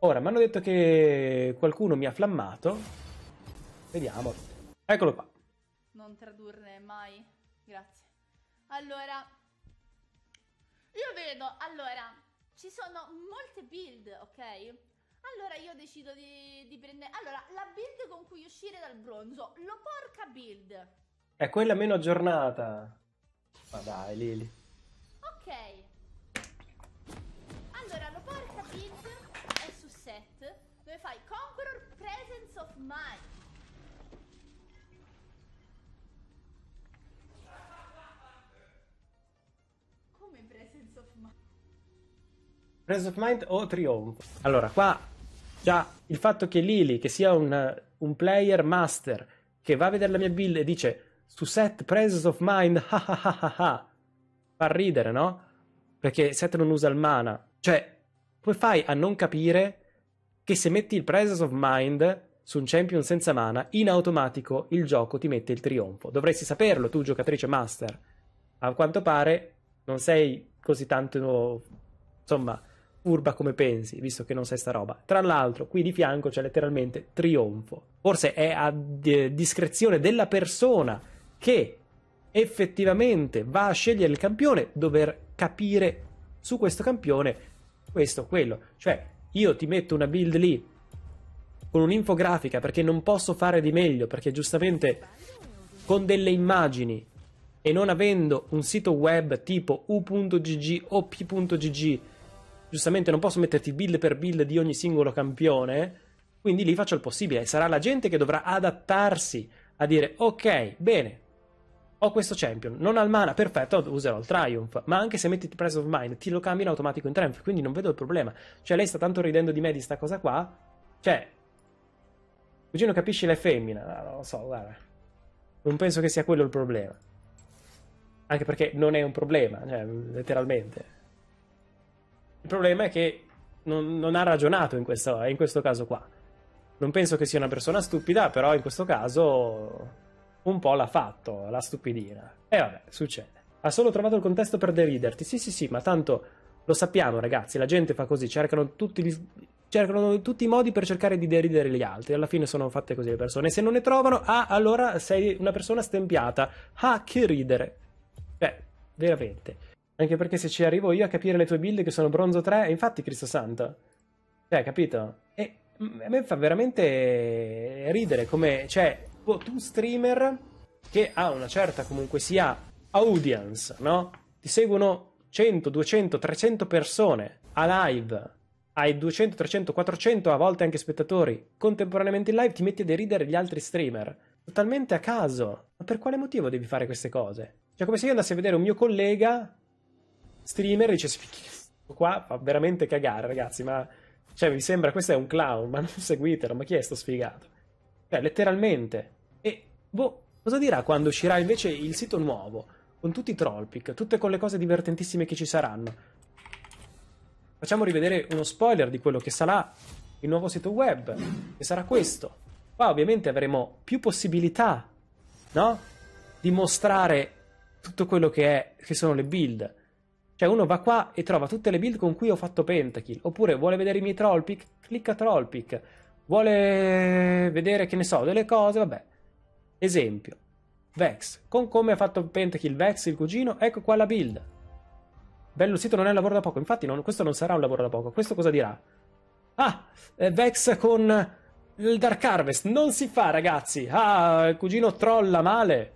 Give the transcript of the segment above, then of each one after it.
Ora, mi hanno detto che qualcuno mi ha flammato. Vediamo. Eccolo qua. Non tradurne mai. Grazie. Allora, io vedo, allora, ci sono molte build, ok? Allora io decido di, di prendere... Allora, la build con cui uscire dal bronzo, lo porca build. È quella meno aggiornata. Ma dai, Lili. Ok, of mind. Come presence of mind? Presence of mind o trionfo. Allora, qua già il fatto che Lily, che sia un, un player master, che va a vedere la mia build e dice su set presence of mind, ha ah ah ah ah, fa ridere, no? Perché set non usa il mana. Cioè, come fai a non capire che se metti il presence of mind su un champion senza mana, in automatico il gioco ti mette il trionfo. Dovresti saperlo tu, giocatrice master. A quanto pare non sei così tanto, insomma, furba come pensi, visto che non sei sta roba. Tra l'altro, qui di fianco c'è letteralmente trionfo. Forse è a discrezione della persona che effettivamente va a scegliere il campione dover capire su questo campione questo, quello. Cioè, io ti metto una build lì con un'infografica perché non posso fare di meglio, perché giustamente con delle immagini e non avendo un sito web tipo u.gg o p.gg, giustamente non posso metterti build per build di ogni singolo campione, quindi lì faccio il possibile sarà la gente che dovrà adattarsi a dire ok, bene, ho questo champion, non al mana, perfetto, userò il Triumph, ma anche se metti press of Mind, ti lo cambi in automatico in Triumph, quindi non vedo il problema. Cioè lei sta tanto ridendo di me di sta cosa qua, cioè Cugino capisci la femmina, ah, non lo so, guarda. Non penso che sia quello il problema. Anche perché non è un problema, cioè, letteralmente. Il problema è che non, non ha ragionato in questo, in questo caso qua. Non penso che sia una persona stupida, però in questo caso un po' l'ha fatto, la stupidina. E vabbè, succede. Ha solo trovato il contesto per deriderti. Sì, sì, sì, ma tanto lo sappiamo, ragazzi, la gente fa così, cercano tutti gli, cercano in tutti i modi per cercare di deridere gli altri. Alla fine sono fatte così le persone. E se non ne trovano, ah, allora sei una persona stempiata. Ah, che ridere. Beh, veramente. Anche perché se ci arrivo io a capire le tue build che sono bronzo 3, infatti Cristo Santo. Cioè, capito? E mm, a me fa veramente ridere come, cioè, boh, tu streamer che ha una certa comunque sia audience, no? Ti seguono 100, 200, 300 persone a live hai 200, 300, 400, a volte anche spettatori, contemporaneamente in live ti metti a deridere gli altri streamer. Totalmente a caso. Ma per quale motivo devi fare queste cose? Cioè, come se io andassi a vedere un mio collega streamer e dice qua fa veramente cagare, ragazzi, ma... Cioè, mi sembra, questo è un clown, ma non seguitelo, ma chi è sto sfigato? Cioè, letteralmente. E, boh, cosa dirà quando uscirà invece il sito nuovo, con tutti i troll pick, tutte quelle cose divertentissime che ci saranno? Facciamo rivedere uno spoiler di quello che sarà il nuovo sito web, che sarà questo. Qua ovviamente avremo più possibilità, no? Di mostrare tutto quello che, è, che sono le build. Cioè uno va qua e trova tutte le build con cui ho fatto pentakill, oppure vuole vedere i miei troll pick, clicca troll pick. Vuole vedere, che ne so, delle cose, vabbè. Esempio. Vex, con come ha fatto pentakill Vex il cugino, ecco qua la build. Bello sito non è un lavoro da poco, infatti non, questo non sarà un lavoro da poco. Questo cosa dirà? Ah, eh, Vex con il Dark Harvest, non si fa ragazzi. Ah, il cugino trolla male.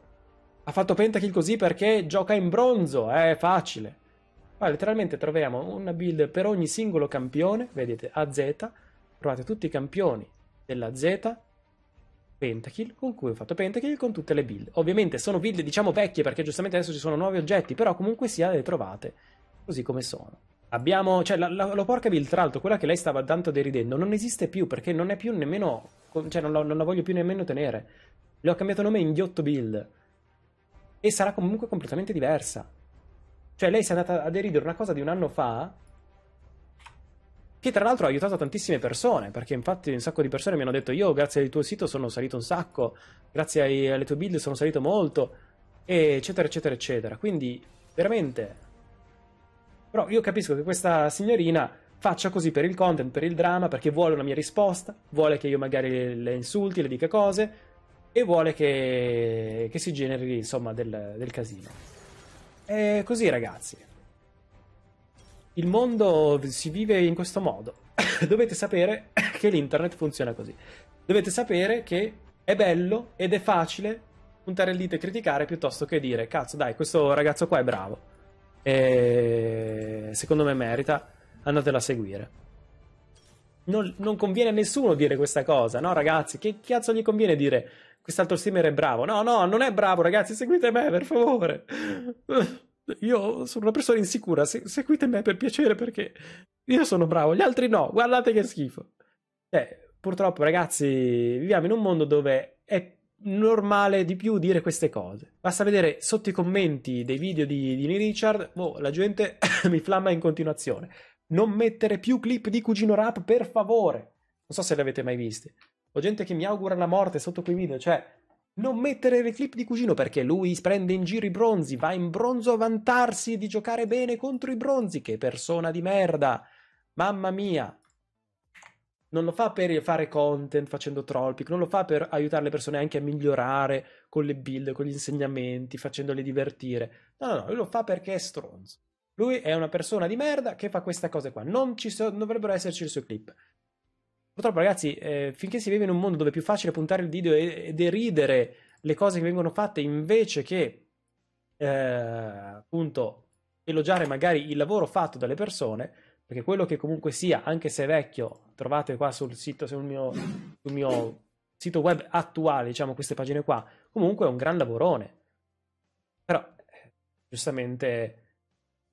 Ha fatto pentakill così perché gioca in bronzo, è facile. Poi letteralmente troviamo una build per ogni singolo campione, vedete, AZ, trovate tutti i campioni della Z, pentakill, con cui ho fatto pentakill con tutte le build. Ovviamente sono build diciamo vecchie perché giustamente adesso ci sono nuovi oggetti, però comunque sia le trovate così come sono. Abbiamo, cioè, la, la, la Porcaville, tra l'altro, quella che lei stava tanto deridendo, non esiste più perché non è più nemmeno, cioè, non la, non la voglio più nemmeno tenere. Le ho cambiato nome in Ghiotto Bill. E sarà comunque completamente diversa. Cioè, lei si è andata a deridere una cosa di un anno fa, che tra l'altro ha aiutato tantissime persone, perché infatti un sacco di persone mi hanno detto io grazie al tuo sito sono salito un sacco, grazie ai, alle tue build sono salito molto, eccetera, eccetera, eccetera. Quindi veramente però io capisco che questa signorina faccia così per il content, per il drama, perché vuole una mia risposta, vuole che io magari le insulti, le dica cose e vuole che, che si generi insomma del, del casino. E così ragazzi. Il mondo si vive in questo modo. Dovete sapere che l'internet funziona così. Dovete sapere che è bello ed è facile puntare il dito e criticare piuttosto che dire cazzo dai questo ragazzo qua è bravo e secondo me merita, andatela a seguire. Non, non, conviene a nessuno dire questa cosa, no ragazzi? Che cazzo gli conviene dire quest'altro streamer è bravo? No, no, non è bravo ragazzi, seguite me per favore. Io sono una persona insicura, Se, seguite me per piacere perché io sono bravo, gli altri no, guardate che schifo. Eh, purtroppo ragazzi, viviamo in un mondo dove è normale di più dire queste cose. Basta vedere sotto i commenti dei video di, di Richard, boh, la gente mi flamma in continuazione. Non mettere più clip di Cugino Rap, per favore. Non so se li avete mai visti. Ho gente che mi augura la morte sotto quei video, cioè non mettere le clip di Cugino perché lui prende in giro i bronzi, va in bronzo a vantarsi di giocare bene contro i bronzi, che persona di merda. Mamma mia, non lo fa per fare content facendo troll pick, non lo fa per aiutare le persone anche a migliorare con le build, con gli insegnamenti, facendole divertire. No, no, no, lui lo fa perché è stronzo. Lui è una persona di merda che fa queste cose qua. Non, ci so, non dovrebbero esserci le sue clip. Purtroppo, ragazzi, eh, finché si vive in un mondo dove è più facile puntare il video e, e deridere le cose che vengono fatte invece che eh, appunto elogiare magari il lavoro fatto dalle persone, perché quello che comunque sia, anche se vecchio, trovate qua sul sito, sul mio, sul mio sito web attuale, diciamo queste pagine qua, comunque è un gran lavorone. Però, eh, giustamente,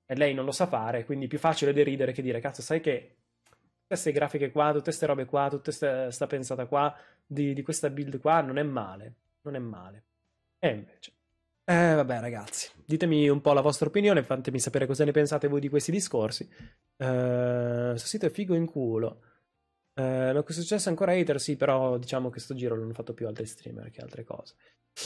eh, lei non lo sa fare, quindi è più facile deridere che dire, cazzo, sai che tutte queste grafiche qua, tutte queste robe qua, tutta questa pensata qua, di, di questa build qua, non è male, non è male. E invece... Eh, vabbè, ragazzi, ditemi un po' la vostra opinione, fatemi sapere cosa ne pensate voi di questi discorsi. Questo eh, sto sito è figo in culo. Eh, lo che è successo ancora hater, sì, però diciamo che sto giro l'hanno fatto più altri streamer che altre cose.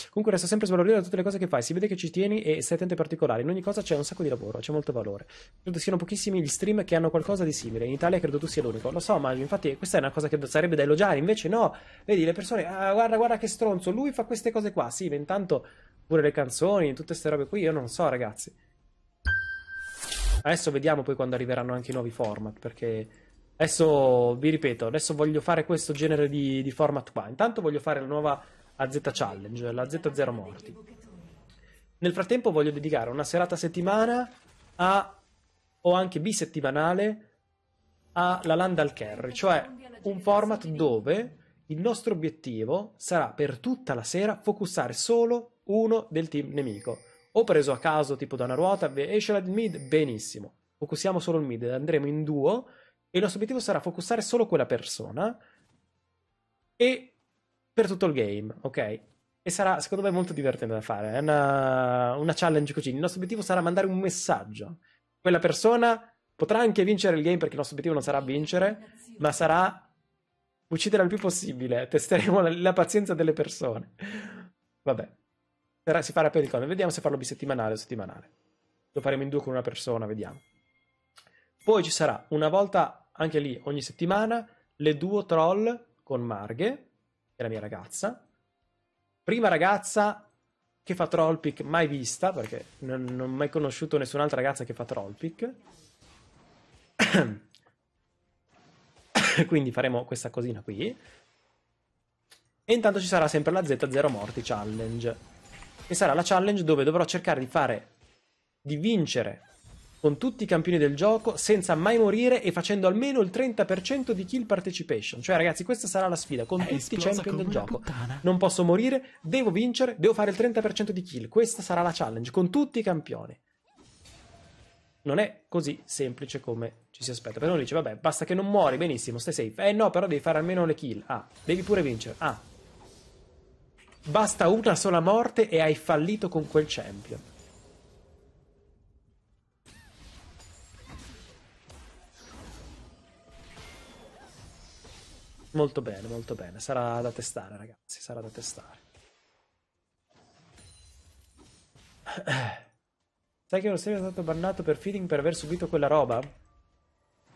Comunque resta sempre sbalordito da tutte le cose che fai, si vede che ci tieni e sei attento ai particolari, in ogni cosa c'è un sacco di lavoro, c'è molto valore. Credo siano pochissimi gli stream che hanno qualcosa di simile, in Italia credo tu sia l'unico, lo so ma infatti questa è una cosa che sarebbe da elogiare, invece no, vedi le persone, ah guarda guarda che stronzo, lui fa queste cose qua, sì, ma intanto Pure le canzoni, tutte queste robe qui, io non so ragazzi. Adesso vediamo poi quando arriveranno anche i nuovi format, perché adesso, vi ripeto, adesso voglio fare questo genere di, di format qua. Intanto voglio fare la nuova AZ Challenge, la Z0 Morti. Nel frattempo voglio dedicare una serata settimana a, o anche bisettimanale alla Landal Carry, cioè un format dove il nostro obiettivo sarà per tutta la sera focussare solo uno del team nemico. O preso a caso, tipo da una ruota, esce la mid, benissimo. Focussiamo solo il mid, andremo in duo e il nostro obiettivo sarà focussare solo quella persona e per tutto il game, ok? E sarà, secondo me, molto divertente da fare. È una, una challenge così. Il nostro obiettivo sarà mandare un messaggio. Quella persona potrà anche vincere il game perché il nostro obiettivo non sarà vincere, ma sarà uccidere il più possibile. Testeremo la, la pazienza delle persone. Vabbè si farà periodico. Vediamo se farlo bisettimanale o settimanale. Lo faremo in due con una persona, vediamo. Poi ci sarà una volta anche lì ogni settimana le duo troll con Marghe, che è la mia ragazza. Prima ragazza che fa troll pick mai vista, perché non, non ho mai conosciuto nessun'altra ragazza che fa troll pick. Quindi faremo questa cosina qui. E intanto ci sarà sempre la Z0 Morti Challenge che sarà la challenge dove dovrò cercare di fare, di vincere con tutti i campioni del gioco senza mai morire e facendo almeno il 30% di kill partecipation. Cioè ragazzi, questa sarà la sfida con È tutti i champion del gioco. Puttana. Non posso morire, devo vincere, devo fare il 30% di kill. Questa sarà la challenge con tutti i campioni non è così semplice come ci si aspetta. Però uno dice, vabbè, basta che non muori, benissimo, stai safe. Eh no, però devi fare almeno le kill. Ah, devi pure vincere. Ah, Basta una sola morte e hai fallito con quel champion. Molto bene, molto bene. Sarà da testare, ragazzi. Sarà da testare. Sai che non sei stato bannato per feeding per aver subito quella roba?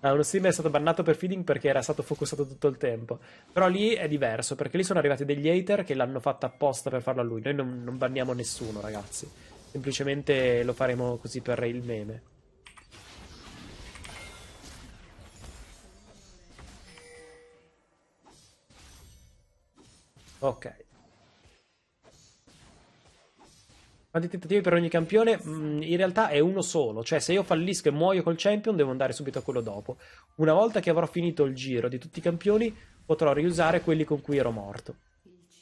Ah, lo stream è stato bannato per feeding perché era stato focussato tutto il tempo. Però lì è diverso, perché lì sono arrivati degli hater che l'hanno fatto apposta per farlo a lui. Noi non, non banniamo nessuno, ragazzi. Semplicemente lo faremo così per il meme. Ok. Quanti tentativi per ogni campione? Mm, in realtà è uno solo, cioè se io fallisco e muoio col champion devo andare subito a quello dopo. Una volta che avrò finito il giro di tutti i campioni potrò riusare quelli con cui ero morto.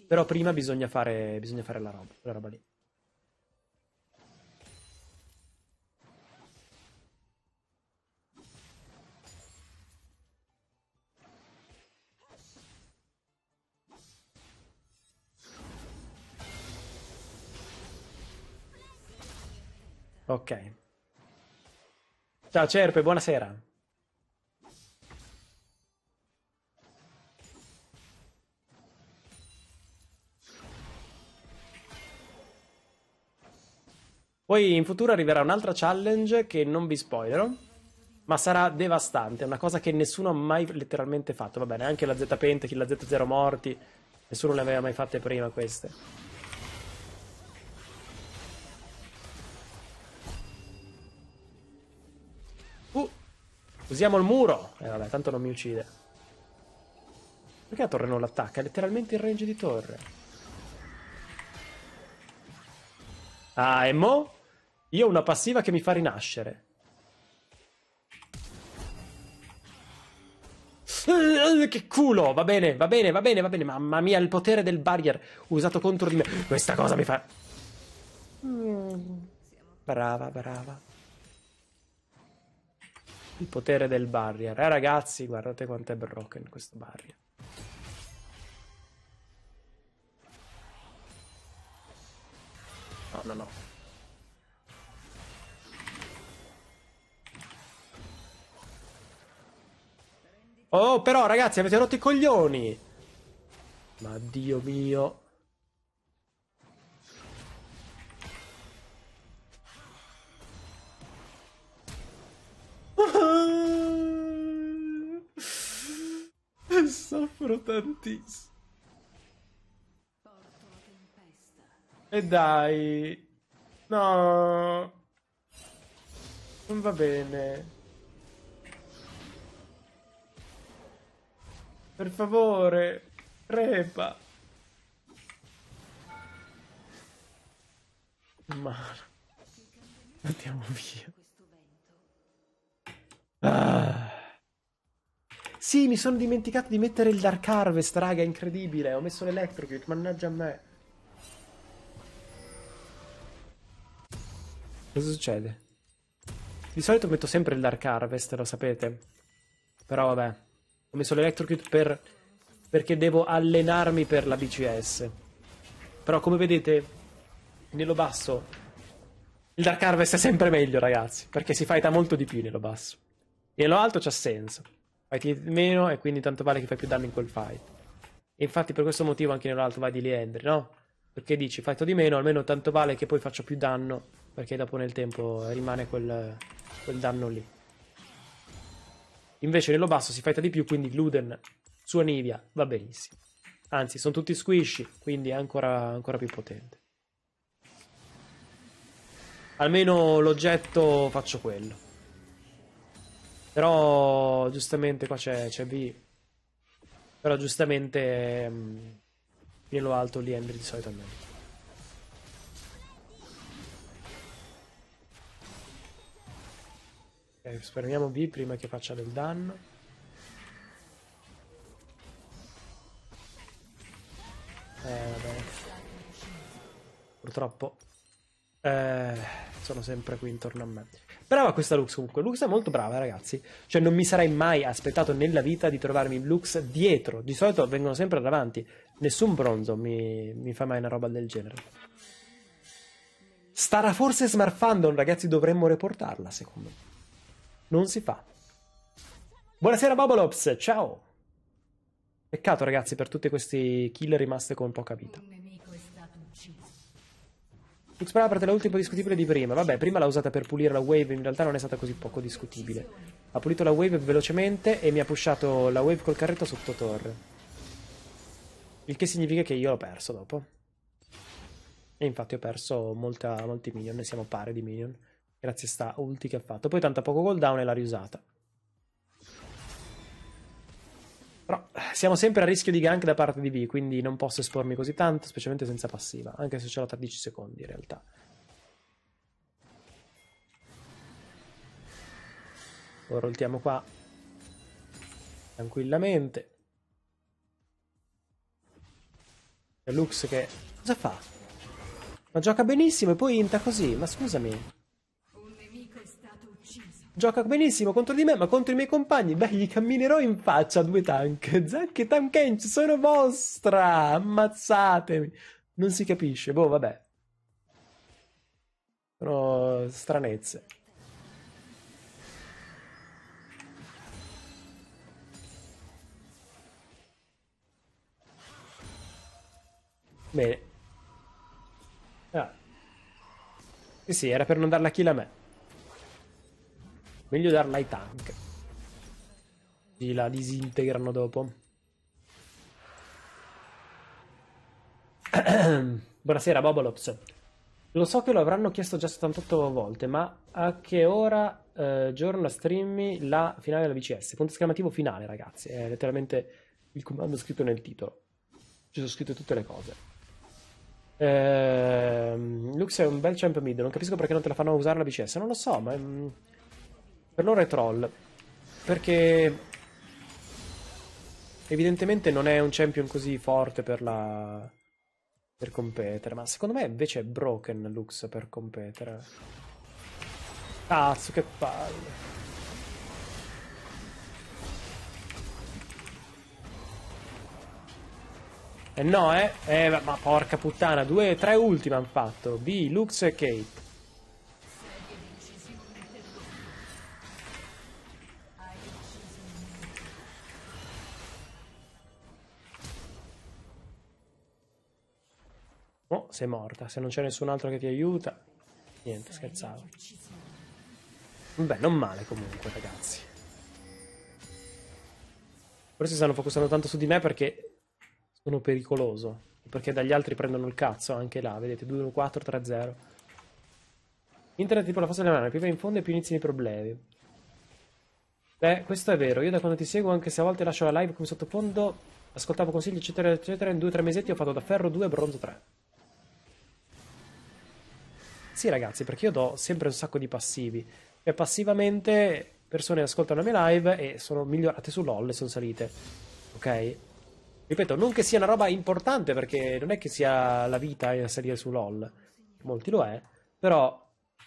Però prima bisogna fare, bisogna fare la roba, la roba lì. Ok. Ciao Cerpe, buonasera. Poi in futuro arriverà un'altra challenge che non vi spoilerò, ma sarà devastante, una cosa che nessuno ha mai letteralmente fatto. Va bene, anche la Z Pentakill, la z Zero Morti, nessuno le aveva mai fatte prima queste. Usiamo il muro! eh, vabbè, tanto non mi uccide. Perché la torre non l'attacca? È letteralmente in range di torre. Ah, e mo? Io ho una passiva che mi fa rinascere. Eh, che culo! Va bene, va bene, va bene, va bene. Mamma mia, il potere del barrier usato contro di me. Questa cosa mi fa... Mm. Brava, brava. Il potere del barrier. Eh ragazzi, guardate quanto è broken questo barrier. No, no, no. Oh, però ragazzi, avete rotto i coglioni! Ma dio mio... tantissimo. E dai. No. Non va bene. Per favore, crepa. Ma andiamo via. Ah. Sì, mi sono dimenticato di mettere il Dark Harvest, raga, incredibile. Ho messo l'Electrocute, mannaggia a me. Cosa succede? Di solito metto sempre il Dark Harvest, lo sapete. Però vabbè. Ho messo l'Electrocute per... perché devo allenarmi per la BCS. Però come vedete, nello basso, il Dark Harvest è sempre meglio, ragazzi. Perché si fighta molto di più nello basso. E nello alto c'ha senso fai di meno e quindi tanto vale che fai più danno in quel fight. E infatti per questo motivo anche nell'altro vai di Liendri, no? Perché dici, fai di meno, almeno tanto vale che poi faccio più danno, perché dopo nel tempo rimane quel, quel danno lì. Invece nello basso si fighta di più, quindi Luden su Anivia va benissimo. Anzi, sono tutti squishy, quindi è ancora, ancora più potente. Almeno l'oggetto faccio quello. Però giustamente qua c'è, c'è V. Però giustamente mh, mm, Pielo alto lì Ender di solito almeno. Ok, eh, speriamo B prima che faccia del danno. Eh, vabbè. Purtroppo sono sempre qui intorno a me. Brava questa Lux comunque, Lux è molto brava ragazzi, cioè non mi sarei mai aspettato nella vita di trovarmi Lux dietro, di solito vengono sempre davanti, nessun bronzo mi, mi fa mai una roba del genere. Starà forse smarfando, ragazzi, dovremmo reportarla secondo me. Non si fa. Buonasera Bobolops, ciao! Peccato ragazzi per tutti questi kill rimaste con poca vita. Lux Paraparte è l'ultimo discutibile di prima. Vabbè, prima l'ha usata per pulire la wave, in realtà non è stata così poco discutibile. Ha pulito la wave velocemente e mi ha pushato la wave col carretto sotto torre. Il che significa che io l'ho perso dopo. E infatti ho perso molta, molti minion, ne siamo pari di minion. Grazie a sta ulti che ha fatto. Poi tanta poco cooldown e l'ha riusata. Però siamo sempre a rischio di gank da parte di B, quindi non posso espormi così tanto, specialmente senza passiva, anche se ce l'ho tra 10 secondi in realtà. Ora ultiamo qua tranquillamente. C'è Lux che... cosa fa? Ma gioca benissimo e poi inta così, ma scusami gioca benissimo contro di me, ma contro i miei compagni, beh, gli camminerò in faccia due tank. Zack e Tankench sono vostra! Ammazzatemi! Non si capisce, boh, vabbè. Sono stranezze. Bene. Ah. Sì, sì, era per non darla kill a me. Meglio darla ai tank. Così la disintegrano dopo. Buonasera Bobolops. Lo so che lo avranno chiesto già 78 volte, ma a che ora eh, giorno streammi la finale della VCS? Punto esclamativo finale, ragazzi. È letteralmente il comando scritto nel titolo. Ci sono scritte tutte le cose. Eh, Lux è un bel champ mid, non capisco perché non te la fanno usare la VCS. Non lo so, ma... Mm, per loro è troll. Perché evidentemente non è un champion così forte per la... per competere, ma secondo me invece è broken Lux per competere. Cazzo, che palle. Eh no, eh? Eh, ma porca puttana, due, tre ultime hanno fatto. B, Lux e Kate. sei morta. Se non c'è nessun altro che ti aiuta, niente, scherzavo. Beh, non male comunque, ragazzi. Forse stanno focusando tanto su di me perché sono pericoloso. Perché dagli altri prendono il cazzo anche là, vedete, 2-1-4-3-0. Internet tipo la fase della mano, più vai in fondo e più inizi i problemi. Beh, questo è vero, io da quando ti seguo, anche se a volte lascio la live come sottofondo, ascoltavo consigli, eccetera, eccetera, in 2-3 mesetti ho fatto da ferro 2 e bronzo 3. Sì, ragazzi, perché io do sempre un sacco di passivi. Cioè, passivamente persone ascoltano le mie live e sono migliorate su LOL e sono salite. Ok? Ripeto, non che sia una roba importante perché non è che sia la vita a salire su LOL. Molti lo è, però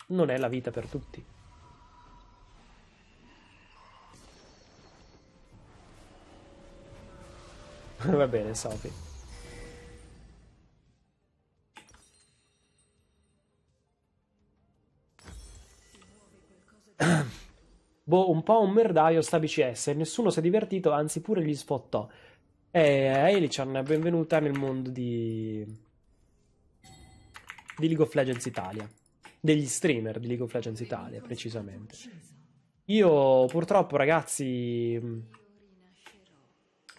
non è la vita per tutti. Va bene, Sophie. boh, un po' un merdaio sta BCS. e Nessuno si è divertito, anzi pure gli sfottò. E a eh, Elichan, benvenuta nel mondo di... di League of Legends Italia. Degli streamer di League of Legends Italia, precisamente. Io purtroppo, ragazzi... Mm,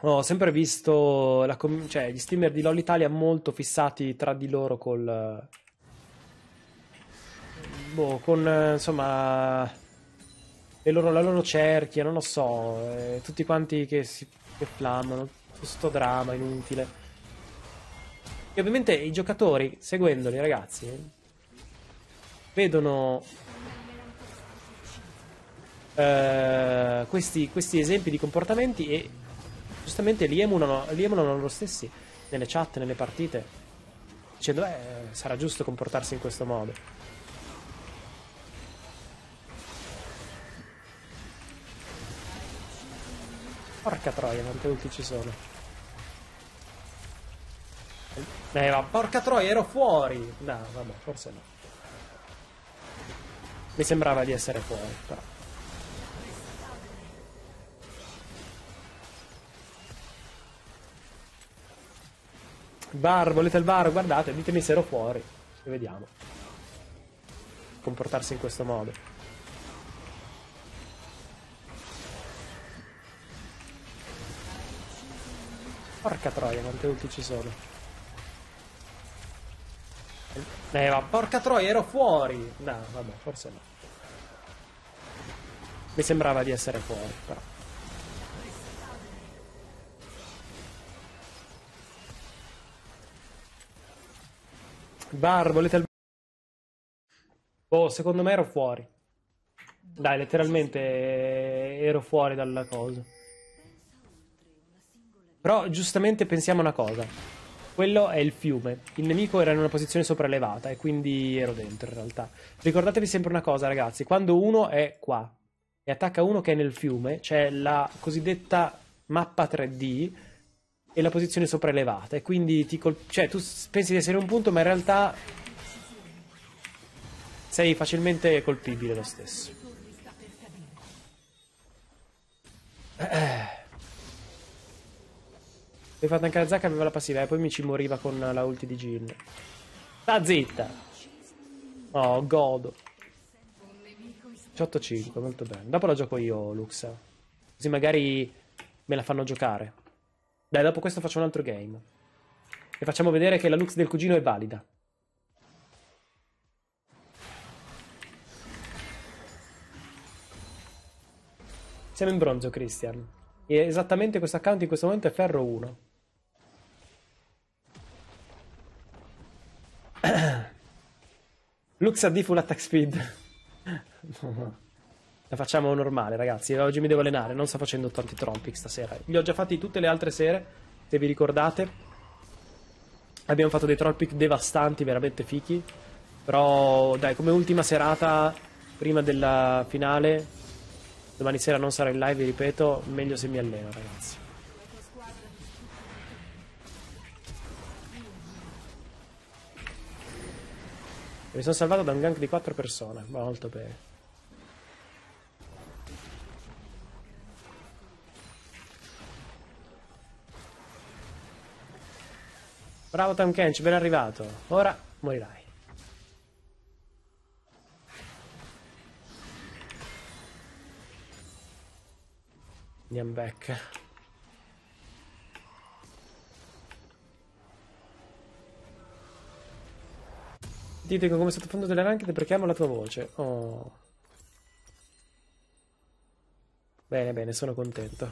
ho sempre visto com- cioè, gli streamer di LOL Italia molto fissati tra di loro col... Boh, con eh, insomma e loro, la loro cerchia, non lo so, eh, tutti quanti che si che flammano, questo dramma inutile. E ovviamente i giocatori, seguendoli ragazzi, vedono eh, questi, questi, esempi di comportamenti e giustamente li emulano, li emulano loro stessi nelle chat, nelle partite, dicendo eh, sarà giusto comportarsi in questo modo. Porca troia, quante ulti ci sono. Eh, ma porca troia, ero fuori! No, vabbè, forse no. Mi sembrava di essere fuori, però. Bar, volete il bar? Guardate, ditemi se ero fuori. E vediamo. Comportarsi in questo modo. Porca troia, quante ulti ci sono. Eh, ma porca troia, ero fuori! No, vabbè, forse no. Mi sembrava di essere fuori, però. Bar, volete il... Oh, secondo me ero fuori. Dai, letteralmente ero fuori dalla cosa. Però giustamente pensiamo una cosa. Quello è il fiume. Il nemico era in una posizione sopraelevata e quindi ero dentro in realtà. Ricordatevi sempre una cosa ragazzi, quando uno è qua e attacca uno che è nel fiume, c'è la cosiddetta mappa 3D e la posizione sopraelevata e quindi ti col- cioè tu pensi di essere un punto ma in realtà sei facilmente colpibile lo stesso. Eh. eh. Devi fatto anche la Zacca aveva la passiva e poi mi ci moriva con la ulti di Jill. Sta zitta! Oh, godo. 18-5, molto bene. Dopo la gioco io, Lux. Così magari me la fanno giocare. Dai, dopo questo faccio un altro game. E facciamo vedere che la Lux del cugino è valida. Siamo in bronzo, Christian. E esattamente questo account in questo momento è ferro 1. Lux AD full attack speed. La facciamo normale, ragazzi. Oggi mi devo allenare, non sto facendo tanti trompic stasera. Li ho già fatti tutte le altre sere, se vi ricordate. Abbiamo fatto dei trompic devastanti, veramente fichi. Però, dai, come ultima serata, prima della finale, domani sera non sarò in live, vi ripeto, meglio se mi alleno, ragazzi. Mi sono salvato da un gank di 4 persone, va molto bene. Bravo Tom ben arrivato. Ora morirai. Andiamo back. Dite con come è stato sottofondo delle ranked perché amo la tua voce. Oh. Bene, bene, sono contento.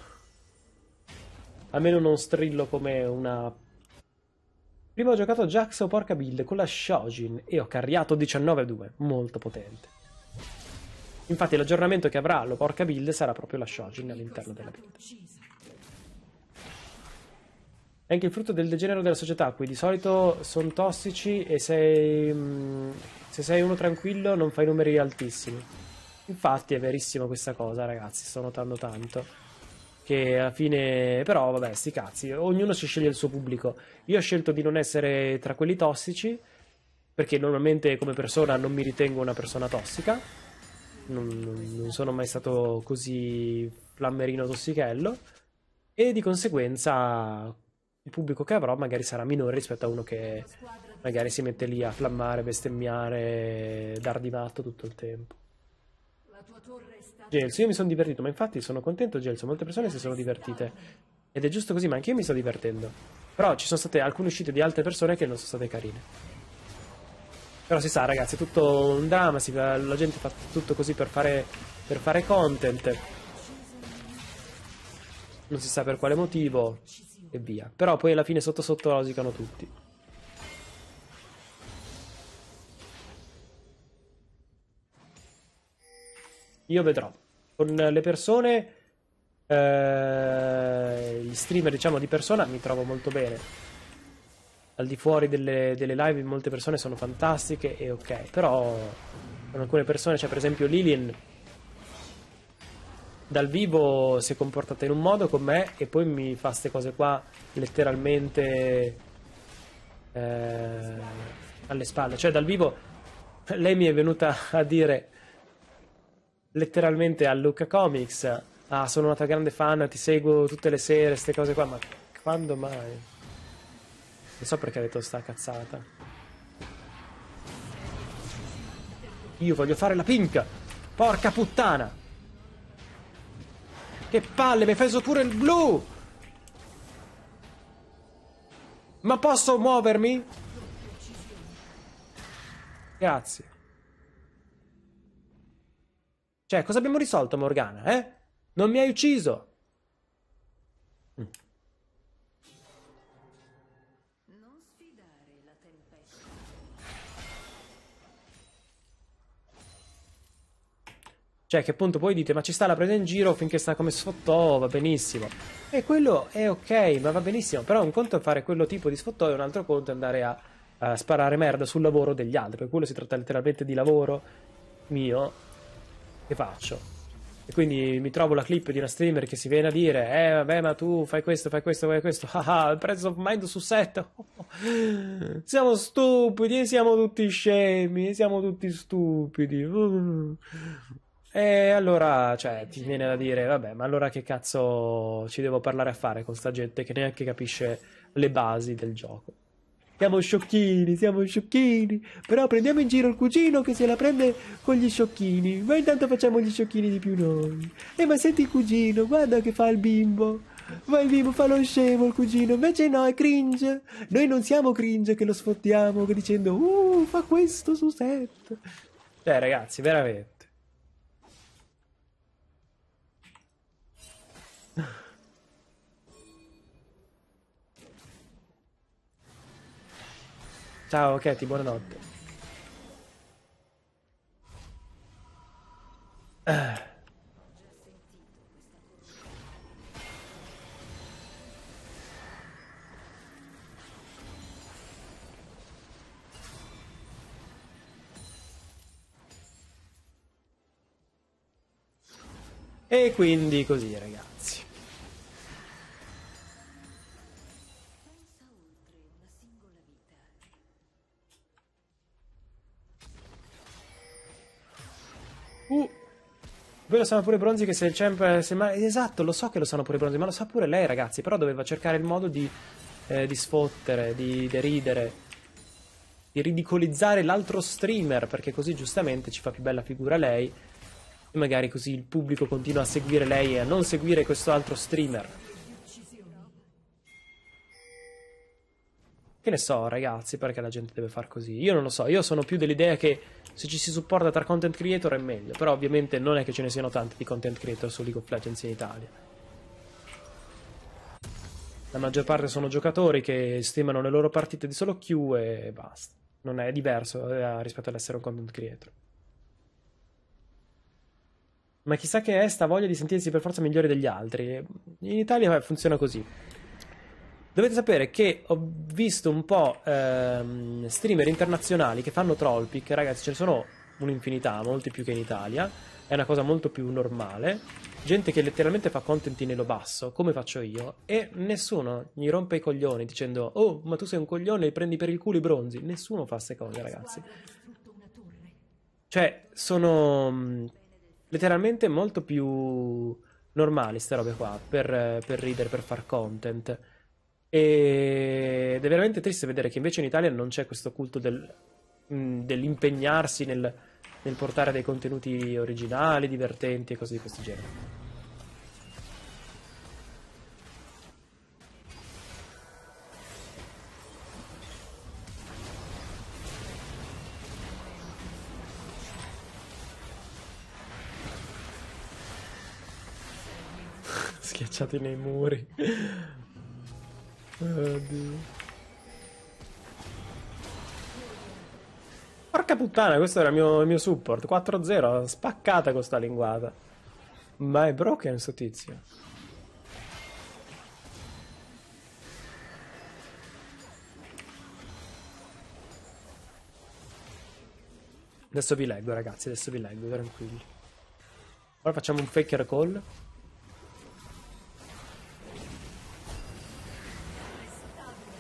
Almeno non strillo come una... Prima ho giocato Jax o Porca Build con la Shojin e ho carriato 19-2, molto potente. Infatti l'aggiornamento che avrà lo Porca Build sarà proprio la Shojin all'interno della build. È anche il frutto del degenero della società, qui di solito sono tossici e sei, mm, se sei uno tranquillo non fai numeri altissimi. Infatti è verissimo questa cosa, ragazzi, sto notando tanto. Che alla fine, però, vabbè, sti cazzi, ognuno si sceglie il suo pubblico. Io ho scelto di non essere tra quelli tossici, perché normalmente come persona non mi ritengo una persona tossica. Non, non sono mai stato così flammerino tossichello. E di conseguenza il pubblico che avrò magari sarà minore rispetto a uno che magari si mette lì a flammare, bestemmiare, dar di matto tutto il tempo. Gels, io mi sono divertito, ma infatti sono contento Gels, molte persone si sono divertite. Ed è giusto così, ma anche io mi sto divertendo. Però ci sono state alcune uscite di altre persone che non sono state carine. Però si sa, ragazzi, è tutto un dramma, si, la gente fa tutto così per fare, per fare content. Non si sa per quale motivo e via. Però poi alla fine sotto sotto rosicano tutti. Io vedrò. Con le persone, eh, gli streamer diciamo di persona mi trovo molto bene. Al di fuori delle, delle live molte persone sono fantastiche e ok, però con alcune persone, c'è cioè per esempio Lilin dal vivo si è comportata in un modo con me e poi mi fa queste cose qua letteralmente eh, alle spalle. Cioè dal vivo lei mi è venuta a dire letteralmente a Luca Comics, ah sono una tua grande fan, ti seguo tutte le sere, queste cose qua, ma quando mai? Non so perché ha detto sta cazzata. Io voglio fare la pinca! Porca puttana! Che palle, mi hai preso pure il blu! Ma posso muovermi? Grazie. Cioè, cosa abbiamo risolto, Morgana, eh? Non mi hai ucciso! Cioè, che appunto voi dite, ma ci sta la presa in giro finché sta come sfottò, va benissimo. E quello è ok, ma va benissimo. Però un conto è fare quello tipo di sfottò e un altro conto è andare a, a sparare merda sul lavoro degli altri. Per quello si tratta letteralmente di lavoro mio che faccio. E quindi mi trovo la clip di una streamer che si viene a dire, eh vabbè ma tu fai questo, fai questo, fai questo, ah, ah il prezzo of mind su set. siamo stupidi, siamo tutti scemi, siamo tutti stupidi. E allora, cioè, ti viene da dire, vabbè, ma allora che cazzo ci devo parlare a fare con sta gente che neanche capisce le basi del gioco? Siamo sciocchini, siamo sciocchini, però prendiamo in giro il cugino che se la prende con gli sciocchini, ma intanto facciamo gli sciocchini di più noi. E eh, ma senti il cugino, guarda che fa il bimbo. Ma il bimbo fa lo scemo il cugino, invece no, è cringe. Noi non siamo cringe che lo sfottiamo dicendo, uh, fa questo su set. Cioè, ragazzi, veramente. Ciao Katy, buonanotte. Ah. E quindi così ragazzi. Uh, Poi lo sanno pure Bronzi che se il champ... Se ma... Esatto, lo so che lo sanno pure Bronzi, ma lo sa pure lei, ragazzi. Però doveva cercare il modo di, eh, di sfottere, di deridere, di ridicolizzare l'altro streamer, perché così giustamente ci fa più bella figura lei. E magari così il pubblico continua a seguire lei e a non seguire questo altro streamer. Che ne so, ragazzi, perché la gente deve fare così? Io non lo so, io sono più dell'idea che se ci si supporta tra content creator è meglio, però ovviamente non è che ce ne siano tanti di content creator su League of Legends in Italia. La maggior parte sono giocatori che stimano le loro partite di solo Q e basta. Non è diverso eh, rispetto all'essere un content creator. Ma chissà che è sta voglia di sentirsi per forza migliore degli altri. In Italia eh, funziona così. Dovete sapere che ho visto un po' ehm, streamer internazionali che fanno troll pick, ragazzi ce ne sono un'infinità, molti più che in Italia, è una cosa molto più normale, gente che letteralmente fa content in elo basso, come faccio io, e nessuno gli rompe i coglioni dicendo oh ma tu sei un coglione e prendi per il culo i bronzi, nessuno fa queste cose ragazzi. Cioè sono mm, letteralmente molto più normali queste robe qua, per, per ridere, per far content. Ed è veramente triste vedere che invece in Italia non c'è questo culto del, mm, dell'impegnarsi nel, nel portare dei contenuti originali, divertenti e cose di questo genere. Schiacciati nei muri. Oddio. Eh, Porca puttana, questo era il mio, il mio support. 4-0, spaccata con sta linguata. Ma è broken sto tizio. Adesso vi leggo ragazzi, adesso vi leggo, tranquilli. Ora facciamo un faker call.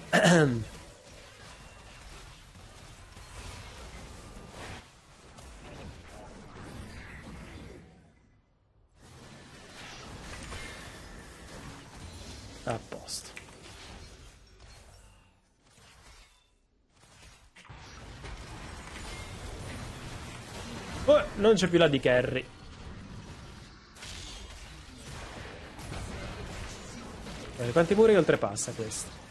A posto. Oh, non c'è più la di Kerry. Eh, quanti muri oltrepassa questo?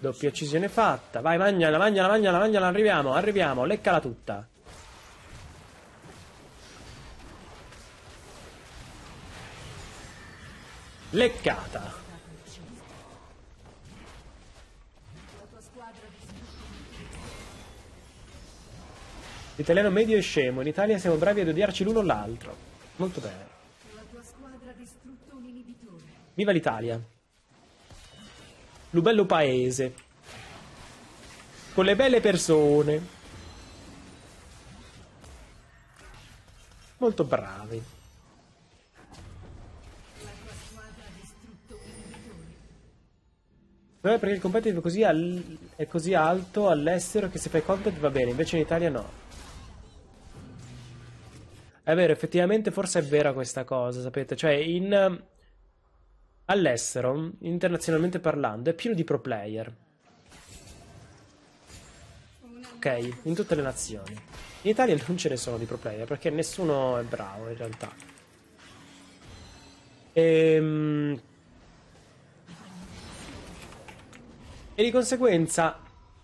Doppia uccisione fatta. Vai, mangiala, mangiala, mangiala, mangiala. Arriviamo, arriviamo. Leccala tutta. Leccata. L'italiano medio è scemo. In Italia siamo bravi ad odiarci l'uno o l'altro. Molto bene. Viva l'Italia bello paese. Con le belle persone. Molto bravi. No, perché il competitive così al... è così alto all'estero che se fai content va bene, invece in Italia no. È vero, effettivamente forse è vera questa cosa, sapete? Cioè, in, All'estero, internazionalmente parlando, è pieno di pro player. Ok, in tutte le nazioni. In Italia non ce ne sono di pro player perché nessuno è bravo in realtà. Ehm... E di conseguenza,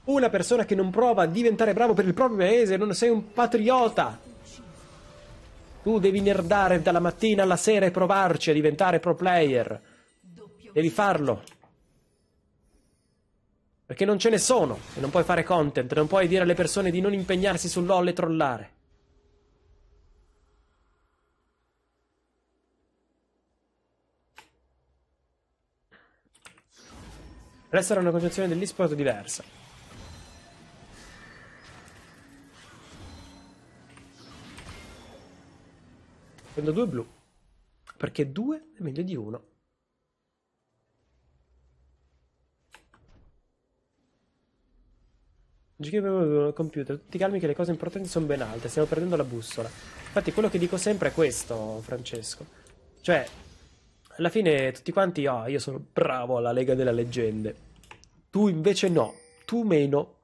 una persona che non prova a diventare bravo per il proprio paese non sei un patriota. Tu devi nerdare dalla mattina alla sera e provarci a diventare pro player. Devi farlo. Perché non ce ne sono e non puoi fare content, non puoi dire alle persone di non impegnarsi sul LOL e trollare. Resterà una concezione dell'esport diversa. Prendo due blu. Perché due è meglio di uno. GPM computer, tutti calmi che le cose importanti sono ben alte, stiamo perdendo la bussola. Infatti quello che dico sempre è questo, Francesco. Cioè, alla fine tutti quanti, oh, io sono bravo alla Lega delle Leggende. Tu invece no, tu meno.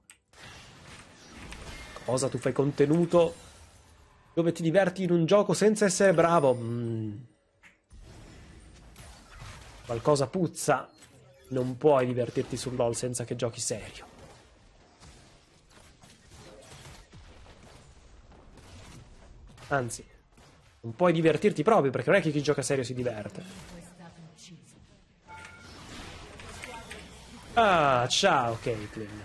Cosa? Tu fai contenuto dove ti diverti in un gioco senza essere bravo? Mm. Qualcosa puzza. Non puoi divertirti su LOL senza che giochi serio. Anzi, non puoi divertirti proprio perché non è che chi gioca serio si diverte. Ah, ciao Caitlyn.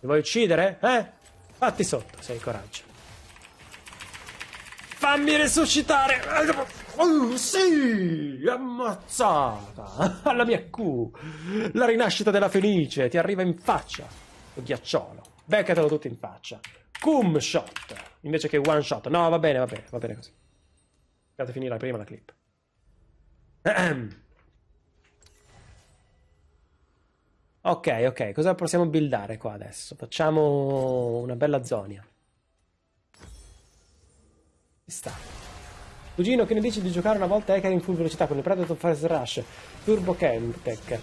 Ti vuoi uccidere? Eh? Fatti sotto, se hai coraggio. Fammi resuscitare! Oh, sì! Ammazzata! Alla mia Q! La rinascita della Fenice ti arriva in faccia! Lo ghiacciolo! Beccatelo tutto in faccia! Cum shot. Invece che one shot. No, va bene, va bene, va bene così. Fate finire prima la clip. Ahem. Ok, ok, cosa possiamo buildare qua adesso? Facciamo una bella zonia. Ci sta. Cugino, che ne dici di giocare una volta Hacker in full velocità con il Predator Face Rush Turbo Camp Tech?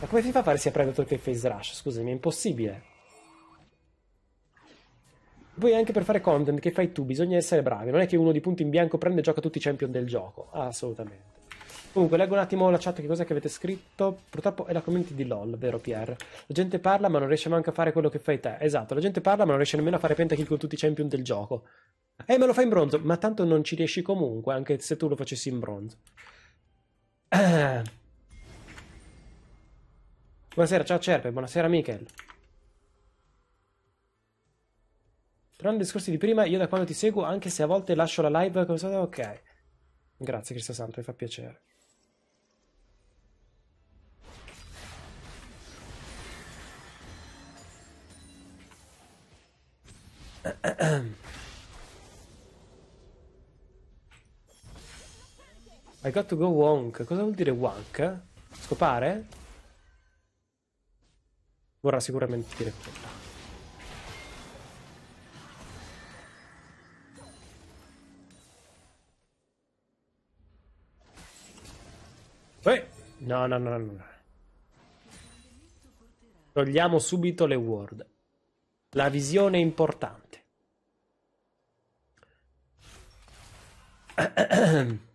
Ma come si fa a fare sia Predator che Face Rush? Scusami, è impossibile. Poi anche per fare content che fai tu bisogna essere bravi, non è che uno di punto in bianco prende e gioca tutti i champion del gioco, assolutamente. Comunque, leggo un attimo la chat che cosa che avete scritto. Purtroppo è la community di LOL, vero Pier? La gente parla ma non riesce neanche a fare quello che fai te. Esatto, la gente parla ma non riesce nemmeno a fare pentakill con tutti i champion del gioco. Eh, me lo fai in bronzo, ma tanto non ci riesci comunque, anche se tu lo facessi in bronzo. Buonasera, ciao Cerpe, buonasera Michel. Tornando ai discorsi di prima, io da quando ti seguo, anche se a volte lascio la live, come state, ok. Grazie Cristo Santo, mi fa piacere. I got to go wonk. Cosa vuol dire wonk? Scopare? Vorrà sicuramente dire quello. No, no, no, no. Togliamo subito le ward. La visione è importante.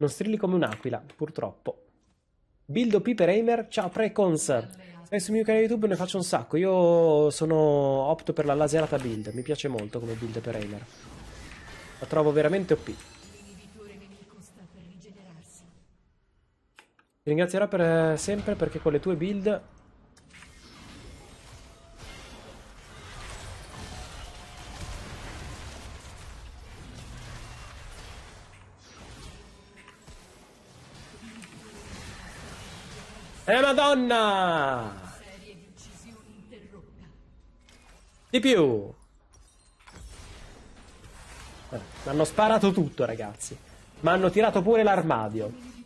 Non strilli come un'aquila, purtroppo. Build OP per Aimer, ciao Precons. Sei sul mio canale YouTube ne faccio un sacco. Io sono opto per la laserata build, mi piace molto come build per Aimer. La trovo veramente OP. Ti ringrazierò per eh, sempre perché con le tue build E madonna! Di più! Eh, mi hanno sparato tutto, ragazzi. Ma hanno tirato pure l'armadio.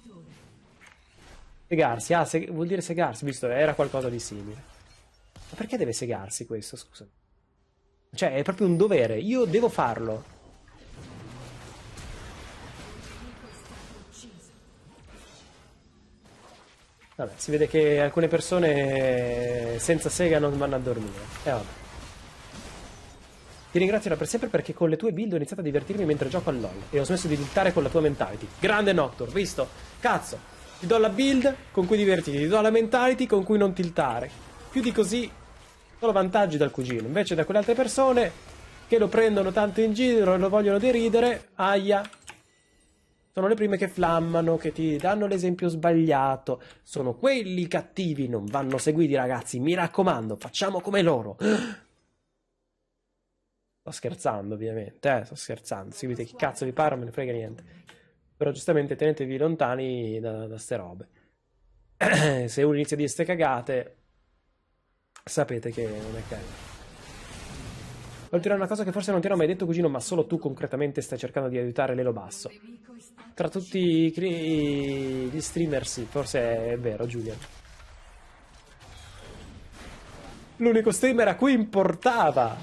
Segarsi, ah, se... vuol dire segarsi, visto, era qualcosa di simile. Ma perché deve segarsi questo, scusa? Cioè, è proprio un dovere, io devo farlo. Vabbè, si vede che alcune persone eh, senza sega non vanno a dormire. E eh, vabbè. Ti ringrazio per sempre perché con le tue build ho iniziato a divertirmi mentre gioco a LOL e ho smesso di lottare con la tua mentality. Grande Noctur, visto? Cazzo! Ti do la build con cui divertirti, ti do la mentality con cui non tiltare. Più di così solo vantaggi dal cugino. Invece da quelle altre persone che lo prendono tanto in giro e lo vogliono deridere, aia. Sono le prime che flammano, che ti danno l'esempio sbagliato. Sono quelli cattivi, non vanno seguiti ragazzi, mi raccomando, facciamo come loro. Sto scherzando ovviamente, eh, sto scherzando, seguite chi cazzo vi parla, me ne frega niente. Però giustamente tenetevi lontani da, da ste robe. Se uno inizia a dire ste cagate, sapete che non è carino. Voglio dire una cosa che forse non ti hanno mai detto, cugino, ma solo tu concretamente stai cercando di aiutare Lelo Basso. Tra tutti cri- gli streamer, sì, forse è vero, Giulia. L'unico streamer a cui importava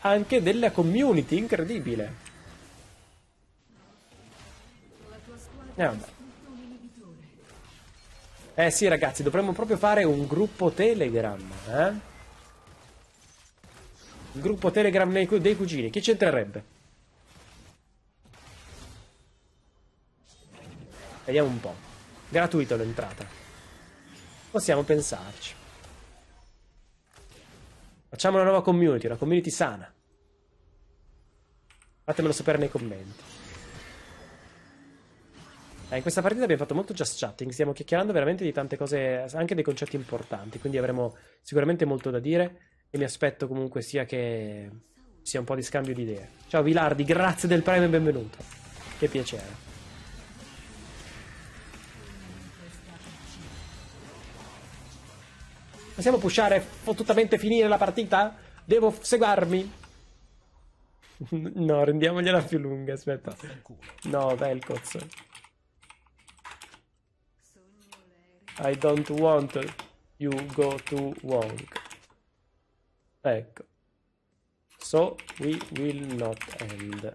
anche della community, incredibile. Eh vabbè. Eh sì ragazzi, dovremmo proprio fare un gruppo Telegram, eh? Il gruppo Telegram dei cugini, chi c'entrerebbe? Vediamo un po'. Gratuito l'entrata. Possiamo pensarci. Facciamo una nuova community, una community sana. Fatemelo sapere nei commenti. Eh, in questa partita abbiamo fatto molto just chatting, stiamo chiacchierando veramente di tante cose, anche dei concetti importanti, quindi avremo sicuramente molto da dire e mi aspetto comunque sia che sia un po' di scambio di idee. Ciao Vilardi, grazie del premio e benvenuto. Che piacere. Possiamo pushare fottutamente finire la partita? Devo seguirmi? no, rendiamogliela più lunga, aspetta. No, dai il cozzo. I don't want you go to Wong. Ecco. So we will not end.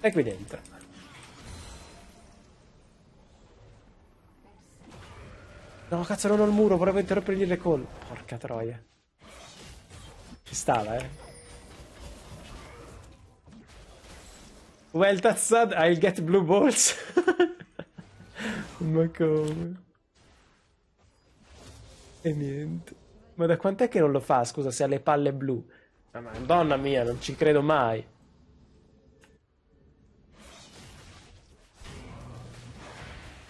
E qui dentro. No, cazzo, non ho il muro, volevo interrompere le call. Porca troia. Ci stava, eh. Well, that's sad. I'll get blue balls. Ma come? E niente. Ma da quant'è che non lo fa? Scusa, se ha le palle blu. Ah, madonna mia, non ci credo mai.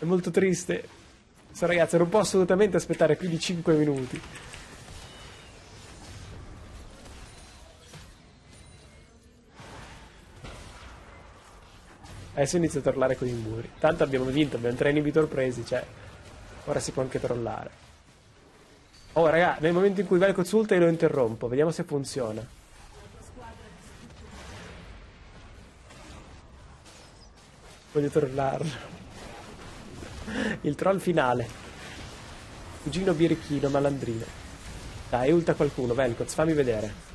È molto triste. Questo ragazzo non può assolutamente aspettare più di 5 minuti. Adesso inizio a trollare con i muri. Tanto abbiamo vinto, abbiamo tre inhibitor presi, cioè... Ora si può anche trollare. Oh, raga, nel momento in cui vai il consulta io lo interrompo. Vediamo se funziona. Voglio trollarlo. Il troll finale. Cugino birichino, malandrino. Dai, ulta qualcuno, Velcoz, fammi vedere.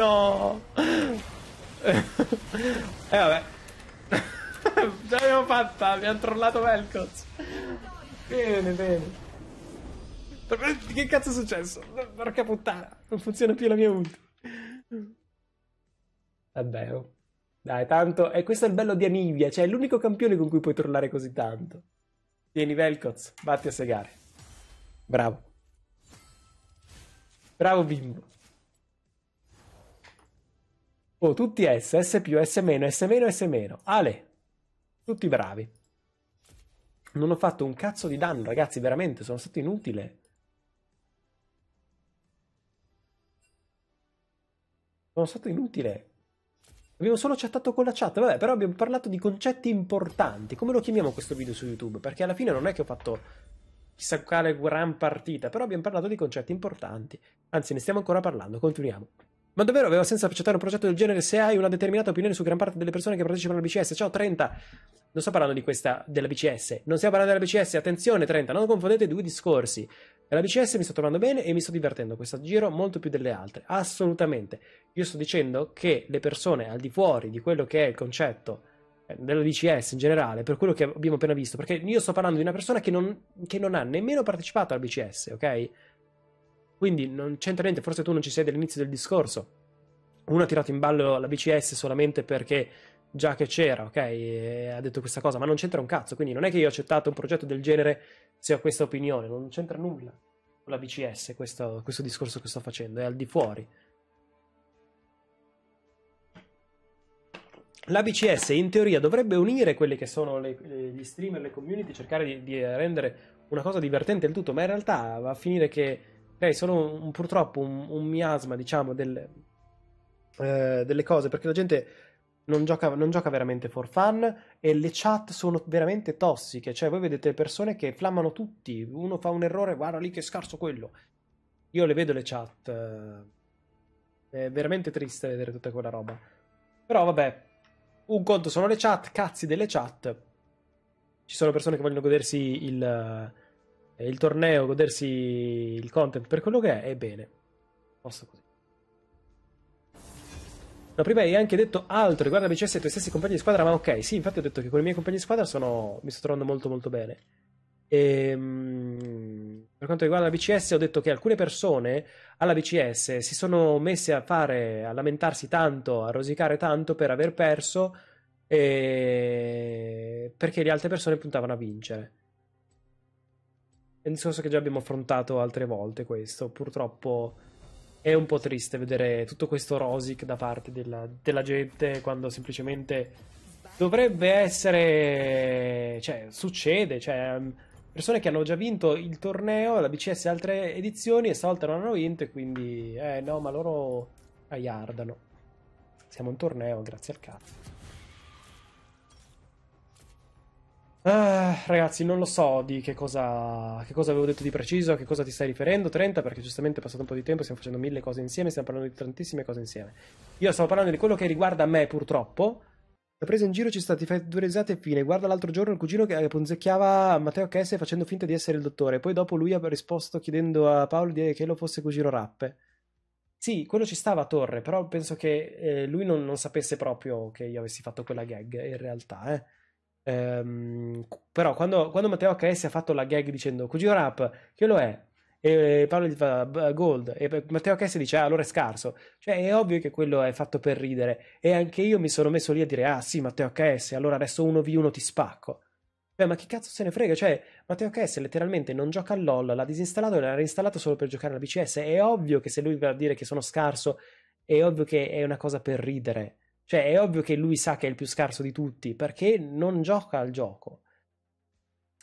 no! e eh, vabbè. Ce l'abbiamo fatta, abbiamo trollato Velcoz. Bene, bene. Che cazzo è successo? Porca puttana, non funziona più la mia ult. Vabbè, oh. Dai, tanto... E eh, questo è il bello di Anivia, cioè è l'unico campione con cui puoi trollare così tanto. Vieni, Velcoz, vatti a segare. Bravo. Bravo bimbo. Oh, tutti S, S più, S meno, S meno, S meno. Ale, tutti bravi. Non ho fatto un cazzo di danno, ragazzi, veramente, sono stato inutile. Sono stato inutile. Abbiamo solo chattato con la chat, vabbè, però abbiamo parlato di concetti importanti. Come lo chiamiamo questo video su YouTube? Perché alla fine non è che ho fatto chissà quale gran partita, però abbiamo parlato di concetti importanti. Anzi, ne stiamo ancora parlando, continuiamo. Ma davvero aveva senso accettare un progetto del genere se hai una determinata opinione su gran parte delle persone che partecipano alla BCS? Ciao 30! Non sto parlando di questa, della BCS. Non stiamo parlando della BCS, attenzione 30, non confondete due discorsi. La BCS mi sto trovando bene e mi sto divertendo questo giro molto più delle altre, assolutamente. Io sto dicendo che le persone al di fuori di quello che è il concetto eh, della BCS in generale, per quello che abbiamo appena visto, perché io sto parlando di una persona che non, che non ha nemmeno partecipato alla BCS, ok? Quindi non c'entra niente, forse tu non ci sei dall'inizio del discorso. Uno ha tirato in ballo la BCS solamente perché già che c'era, ok? ha detto questa cosa, ma non c'entra un cazzo. Quindi non è che io ho accettato un progetto del genere se ho questa opinione, non c'entra nulla con la BCS questo, questo discorso che sto facendo, è al di fuori. La BCS in teoria dovrebbe unire quelli che sono le, gli streamer, le community, cercare di, di rendere una cosa divertente il tutto, ma in realtà va a finire che lei è solo un, purtroppo un, un, miasma, diciamo, del, eh, delle cose, perché la gente non gioca, non gioca, veramente for fun e le chat sono veramente tossiche, cioè voi vedete persone che flammano tutti, uno fa un errore, guarda lì che scarso quello. Io le vedo le chat, eh, è veramente triste vedere tutta quella roba. Però vabbè, un conto sono le chat, cazzi delle chat. Ci sono persone che vogliono godersi il il torneo, godersi il content per quello che è, è bene. Posso così. No, prima hai anche detto altro riguardo a BCS e i tuoi stessi compagni di squadra, ma ok, sì, infatti ho detto che con i miei compagni di squadra sono... mi sto trovando molto molto bene. E, ehm, per quanto riguarda la BCS, ho detto che alcune persone alla BCS si sono messe a fare, a lamentarsi tanto, a rosicare tanto per aver perso, e... Eh, perché le altre persone puntavano a vincere. È un che già abbiamo affrontato altre volte questo. Purtroppo è un po' triste vedere tutto questo rosic da parte della, della gente quando semplicemente dovrebbe essere... cioè, succede, cioè, ehm, persone che hanno già vinto il torneo, la BCS e altre edizioni e stavolta non hanno vinto e quindi, eh no, ma loro aiardano. Siamo un torneo, grazie al cazzo. Uh, ragazzi, non lo so di che cosa, che cosa, avevo detto di preciso, a che cosa ti stai riferendo, 30, perché giustamente è passato un po' di tempo, stiamo facendo mille cose insieme, stiamo parlando di tantissime cose insieme. Io stavo parlando di quello che riguarda me, purtroppo. L'ho presa in giro ci sta, ti fai due risate e fine. Guarda l'altro giorno il cugino che punzecchiava Matteo Chesse facendo finta di essere il dottore. Poi dopo lui ha risposto chiedendo a Paolo che lo fosse cugino Rappe. Sì, quello ci stava a Torre, però penso che eh, lui non, non sapesse proprio che io avessi fatto quella gag, in realtà, eh. Ehm, però quando, quando Matteo HS ha fatto la gag dicendo Cugino Rap, che lo è? E Paolo gli fa Gold e Matteo HS dice ah, allora è scarso. Cioè è ovvio che quello è fatto per ridere e anche io mi sono messo lì a dire ah sì Matteo HS, allora adesso 1v1 ti spacco. Beh, cioè, ma che cazzo se ne frega? Cioè, Matteo HS letteralmente non gioca al LOL, l'ha disinstallato e l'ha reinstallato solo per giocare alla BCS. È ovvio che se lui va a dire che sono scarso, è ovvio che è una cosa per ridere. Cioè, è ovvio che lui sa che è il più scarso di tutti perché non gioca al gioco.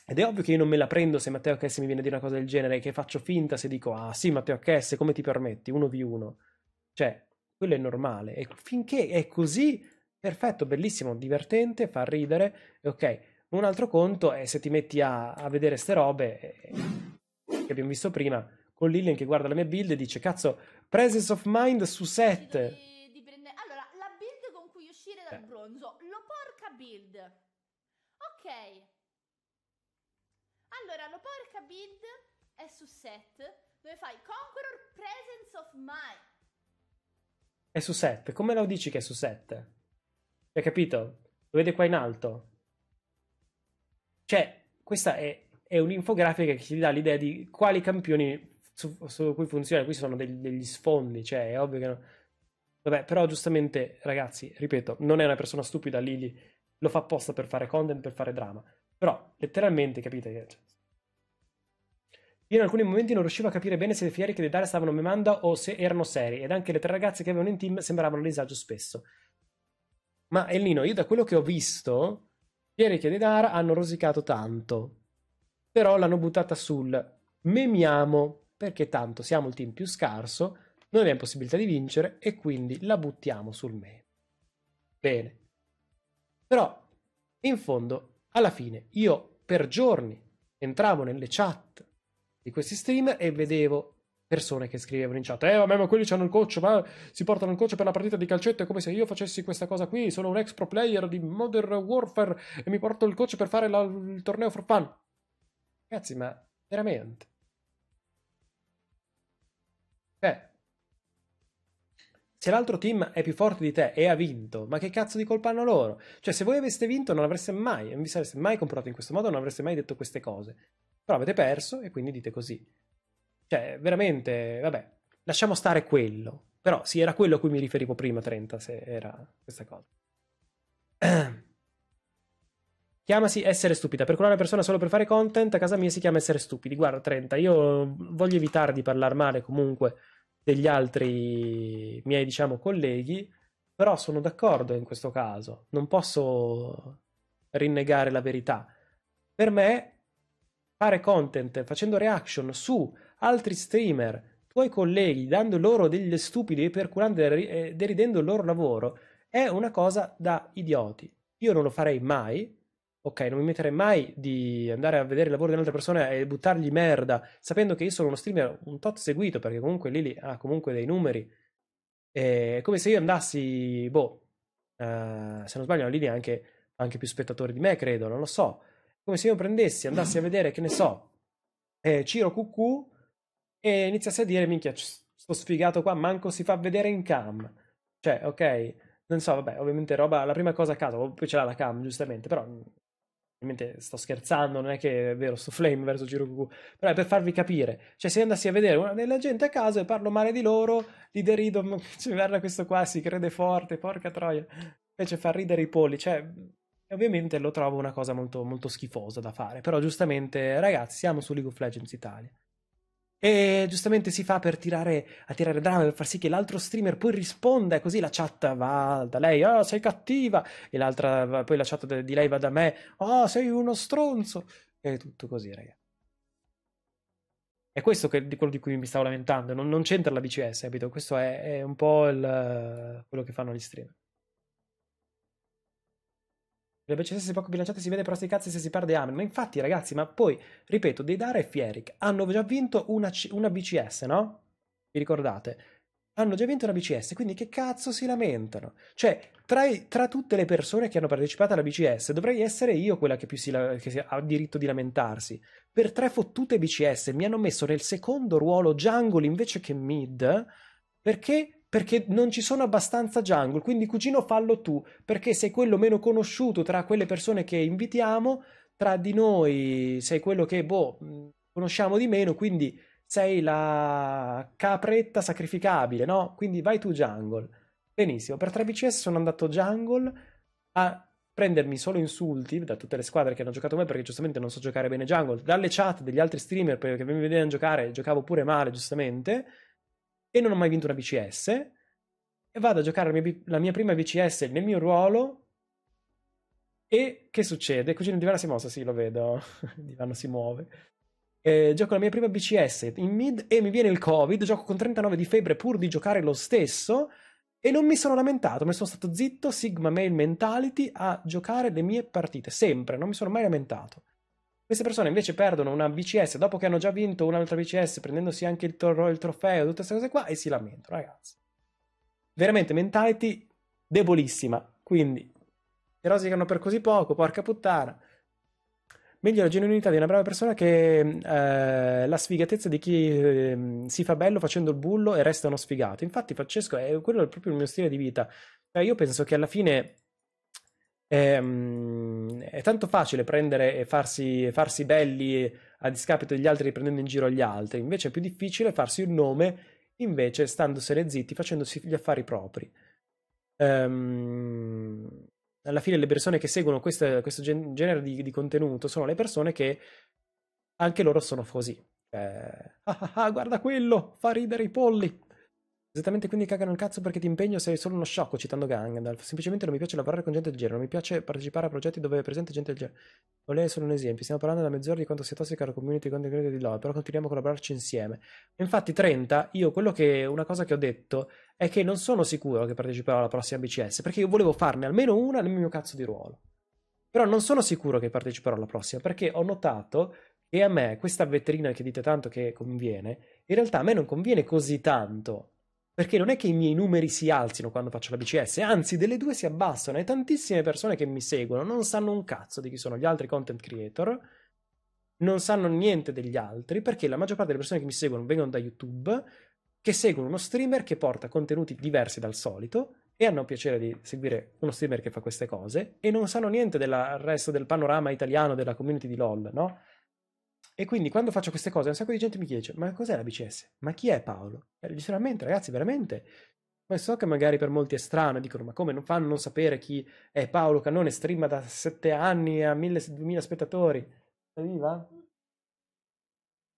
Ed è ovvio che io non me la prendo se Matteo Kess mi viene a dire una cosa del genere, che faccio finta se dico, ah sì, Matteo Kess, come ti permetti? 1v1. Cioè, quello è normale. E finché è così, perfetto, bellissimo, divertente, fa ridere, ok. Un altro conto è se ti metti a, a vedere ste robe eh, che abbiamo visto prima, con Lillian che guarda la mia build e dice, cazzo, presence of mind su 7 build. Ok. Allora, l'oporca build è su set, dove fai Conqueror Presence of Mind. È su set. Come lo dici che è su set? Hai capito? Lo vede qua in alto. Cioè, questa è, è un'infografica che ti dà l'idea di quali campioni su, su cui funziona. Qui sono degli, degli sfondi, cioè è ovvio che... No. Vabbè, però giustamente, ragazzi, ripeto, non è una persona stupida Lily lo fa apposta per fare content, per fare drama. Però, letteralmente, capite che... Cioè, io in alcuni momenti non riuscivo a capire bene se le fiere che le dare stavano memando o se erano serie, ed anche le tre ragazze che avevano in team sembravano a disagio spesso. Ma Ellino, io da quello che ho visto, che le dare hanno rosicato tanto, però l'hanno buttata sul memiamo, perché tanto siamo il team più scarso, non abbiamo possibilità di vincere e quindi la buttiamo sul meme. Bene, però, in fondo, alla fine, io per giorni entravo nelle chat di questi streamer e vedevo persone che scrivevano in chat eh vabbè ma quelli hanno il coach ma si portano il coach per la partita di calcetto è come se io facessi questa cosa qui sono un ex pro player di Modern Warfare e mi porto il coach per fare la, il torneo for fun ragazzi ma veramente beh cioè, se l'altro team è più forte di te e ha vinto, ma che cazzo di colpa hanno loro? Cioè, se voi aveste vinto, non avreste mai, non vi sareste mai comportati in questo modo, non avreste mai detto queste cose. Però avete perso e quindi dite così. Cioè, veramente, vabbè, lasciamo stare quello. Però sì, era quello a cui mi riferivo prima, 30, se era questa cosa. Chiamasi essere stupida. Per curare una persona solo per fare content, a casa mia si chiama essere stupidi. Guarda, 30, io voglio evitare di parlare male comunque degli altri miei, diciamo, colleghi, però sono d'accordo in questo caso, non posso rinnegare la verità. Per me fare content facendo reaction su altri streamer, tuoi colleghi, dando loro degli stupidi e perculando e deridendo il loro lavoro, è una cosa da idioti. Io non lo farei mai, ok, non mi metterei mai di andare a vedere il lavoro di un'altra persona e buttargli merda, sapendo che io sono uno streamer un tot seguito, perché comunque Lili ha comunque dei numeri. È come se io andassi, boh, uh, se non sbaglio, Lili ha anche, anche, più spettatori di me, credo, non lo so. È come se io prendessi, andassi a vedere, che ne so, eh, Ciro QQ e iniziassi a dire, minchia, sto sfigato qua, manco si fa vedere in cam. Cioè, ok, non so, vabbè, ovviamente roba, la prima cosa a caso, poi ce l'ha la cam, giustamente, però Ovviamente sto scherzando, non è che è vero, sto flame verso Jiroku, però è per farvi capire. Cioè, se andassi a vedere una della gente a caso e parlo male di loro, li derido, cioè, guarda questo qua, si crede forte, porca troia. Invece fa ridere i polli, cioè, ovviamente lo trovo una cosa molto, molto schifosa da fare. Però, giustamente, ragazzi, siamo su League of Legends Italia. E giustamente si fa per tirare, a tirare drama, per far sì che l'altro streamer poi risponda, e così la chat va da lei, oh sei cattiva, e l'altra, poi la chat di lei va da me, oh sei uno stronzo, e tutto così, ragazzi. È questo che, di quello di cui mi stavo lamentando, non, non c'entra la BCS, capito? Questo è, è un po' il, quello che fanno gli streamer. Dovrebbe essere poco bilanciata, si vede però sti cazzi se si perde Amen. Ma infatti, ragazzi, ma poi, ripeto, Deidara e Fieric hanno già vinto una, una BCS, no? Vi ricordate? hanno già vinto una BCS, quindi che cazzo si lamentano? Cioè, tra, tra, tutte le persone che hanno partecipato alla BCS, dovrei essere io quella che più si, che ha diritto di lamentarsi. Per tre fottute BCS mi hanno messo nel secondo ruolo jungle invece che mid, perché perché non ci sono abbastanza jungle, quindi cugino fallo tu, perché sei quello meno conosciuto tra quelle persone che invitiamo, tra di noi sei quello che, boh, conosciamo di meno, quindi sei la capretta sacrificabile, no? Quindi vai tu jungle. Benissimo, per 3 BCS sono andato jungle a prendermi solo insulti da tutte le squadre che hanno giocato me perché giustamente non so giocare bene jungle, dalle chat degli altri streamer perché mi vedevano giocare, giocavo pure male giustamente e non ho mai vinto una VCS e vado a giocare la mia, la mia prima VCS nel mio ruolo e che succede? Cugino di Divana si mossa, sì lo vedo, il divano si muove. Eh, gioco la mia prima BCS in mid e mi viene il covid, gioco con 39 di febbre pur di giocare lo stesso e non mi sono lamentato, mi sono stato zitto, Sigma male Mentality a giocare le mie partite, sempre, non mi sono mai lamentato. Queste persone invece perdono una BCS dopo che hanno già vinto un'altra BCS prendendosi anche il, toro, il trofeo, tutte queste cose qua e si lamentano, ragazzi. Veramente mentality debolissima. Quindi, si rosicano per così poco, porca puttana. Meglio la genuinità di una brava persona che eh, la sfigatezza di chi eh, si fa bello facendo il bullo e resta uno sfigato. Infatti, Francesco, è quello è proprio il mio stile di vita. Cioè, io penso che alla fine è, ehm, è, tanto facile prendere e farsi, farsi belli a discapito degli altri prendendo in giro gli altri, invece è più difficile farsi un nome invece standosene zitti, facendosi gli affari propri. Um, alla fine le persone che seguono questa, questo gen- genere di, di, contenuto sono le persone che anche loro sono così. Eh, ah, ah, ah, guarda quello, fa ridere i polli. Esattamente quindi cagano il cazzo perché ti impegno sei solo uno sciocco citando Gandalf. Semplicemente non mi piace lavorare con gente del genere, non mi piace partecipare a progetti dove è presente gente del genere. lei è solo un esempio, stiamo parlando da mezz'ora di quanto sia tossica la community content creator di LoL, però continuiamo a collaborarci insieme. Infatti 30, io quello che, una cosa che ho detto è che non sono sicuro che parteciperò alla prossima BCS, perché io volevo farne almeno una nel mio cazzo di ruolo. Però non sono sicuro che parteciperò alla prossima, perché ho notato che a me questa vetrina che dite tanto che conviene, in realtà a me non conviene così tanto perché non è che i miei numeri si alzino quando faccio la BCS, anzi delle due si abbassano e tantissime persone che mi seguono non sanno un cazzo di chi sono gli altri content creator, non sanno niente degli altri, perché la maggior parte delle persone che mi seguono vengono da YouTube, che seguono uno streamer che porta contenuti diversi dal solito e hanno piacere di seguire uno streamer che fa queste cose e non sanno niente del resto del panorama italiano della community di LOL, no? E quindi quando faccio queste cose, un sacco di gente mi chiede, ma cos'è la BCS? Ma chi è Paolo? E dice, ragazzi, veramente. Poi so che magari per molti è strano, dicono, ma come non fanno non sapere chi è Paolo Canone, streama da sette anni a mille, 2000 spettatori? Arriva?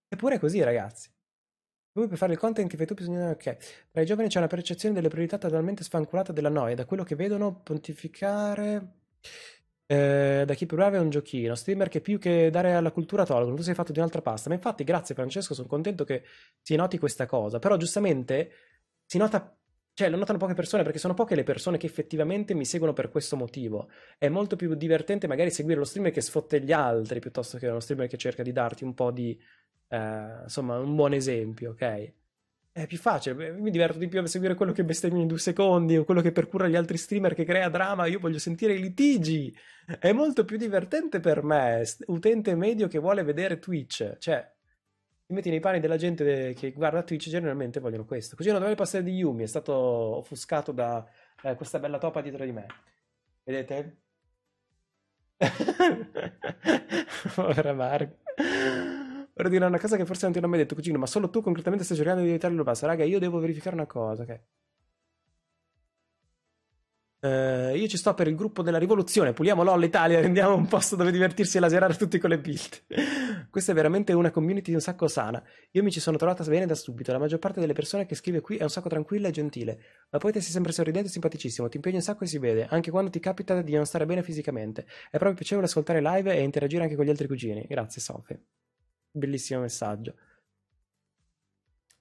Eppure è così, ragazzi. Voi per fare il content che fai tu bisogna... Ok, tra i giovani c'è una percezione delle priorità totalmente sfanculata della noia, da quello che vedono pontificare... Eh, da chi più bravo è un giochino. Streamer che più che dare alla cultura tolgono. Tu sei fatto di un'altra pasta. Ma infatti, grazie Francesco, sono contento che si noti questa cosa. Però giustamente si nota. Cioè, lo notano poche persone perché sono poche le persone che effettivamente mi seguono per questo motivo. È molto più divertente magari seguire lo streamer che sfotte gli altri piuttosto che uno streamer che cerca di darti un po' di. Eh, insomma, un buon esempio, ok? è più facile, mi diverto di più a seguire quello che bestemmia in due secondi o quello che percura gli altri streamer che crea drama, io voglio sentire i litigi, è molto più divertente per me, utente medio che vuole vedere Twitch, cioè ti metti nei panni della gente che guarda Twitch generalmente vogliono questo, così una doveva passare di Yumi, è stato offuscato da eh, questa bella topa dietro di me, vedete? Povera Marco. Ora dire una cosa che forse non ti hanno mai detto, cugino, ma solo tu concretamente stai cercando di evitare il Raga, io devo verificare una cosa, ok? Uh, io ci sto per il gruppo della rivoluzione, puliamo LOL Italia, rendiamo un posto dove divertirsi e laserare tutti con le build. Questa è veramente una community un sacco sana. Io mi ci sono trovata bene da subito, la maggior parte delle persone che scrive qui è un sacco tranquilla e gentile. La poeta si sempre sorridente e simpaticissimo, ti impegna un sacco e si vede, anche quando ti capita di non stare bene fisicamente. È proprio piacevole ascoltare live e interagire anche con gli altri cugini. Grazie Sophie. Bellissimo messaggio.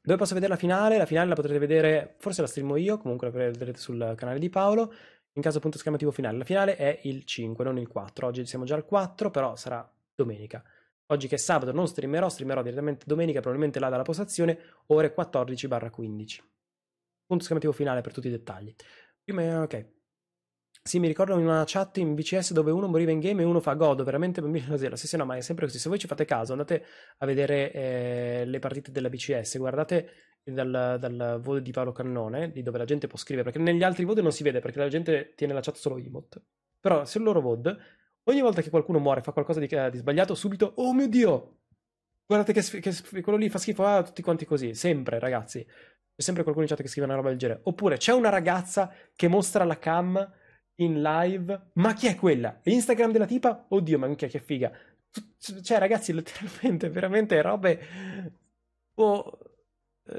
Dove posso vedere la finale? La finale la potrete vedere, forse la streamo io, comunque la vedrete sul canale di Paolo. In caso punto esclamativo finale. La finale è il 5, non il 4. Oggi siamo già al 4, però sarà domenica. Oggi che è sabato non streamerò, streamerò direttamente domenica, probabilmente là dalla postazione, ore 14-15. Punto esclamativo finale per tutti i dettagli. Prima, ok, sì, mi ricordo in una chat in BCS dove uno moriva in game e uno fa godo, veramente bambino zero. Sì, sì, no, ma è sempre così. Se voi ci fate caso, andate a vedere eh, le partite della BCS, guardate dal, dal voto di Paolo Cannone, di dove la gente può scrivere, perché negli altri voti non si vede, perché la gente tiene la chat solo emot. Però sul loro VOD, ogni volta che qualcuno muore, fa qualcosa di, eh, di sbagliato, subito, oh mio Dio, guardate che, sf- che quello lì fa schifo ah, tutti quanti così, sempre ragazzi. C'è sempre qualcuno in chat che scrive una roba del genere. Oppure c'è una ragazza che mostra la cam in live. Ma chi è quella? Instagram della tipa? Oddio, ma che figa. Cioè, ragazzi, letteralmente, veramente robe. Oh,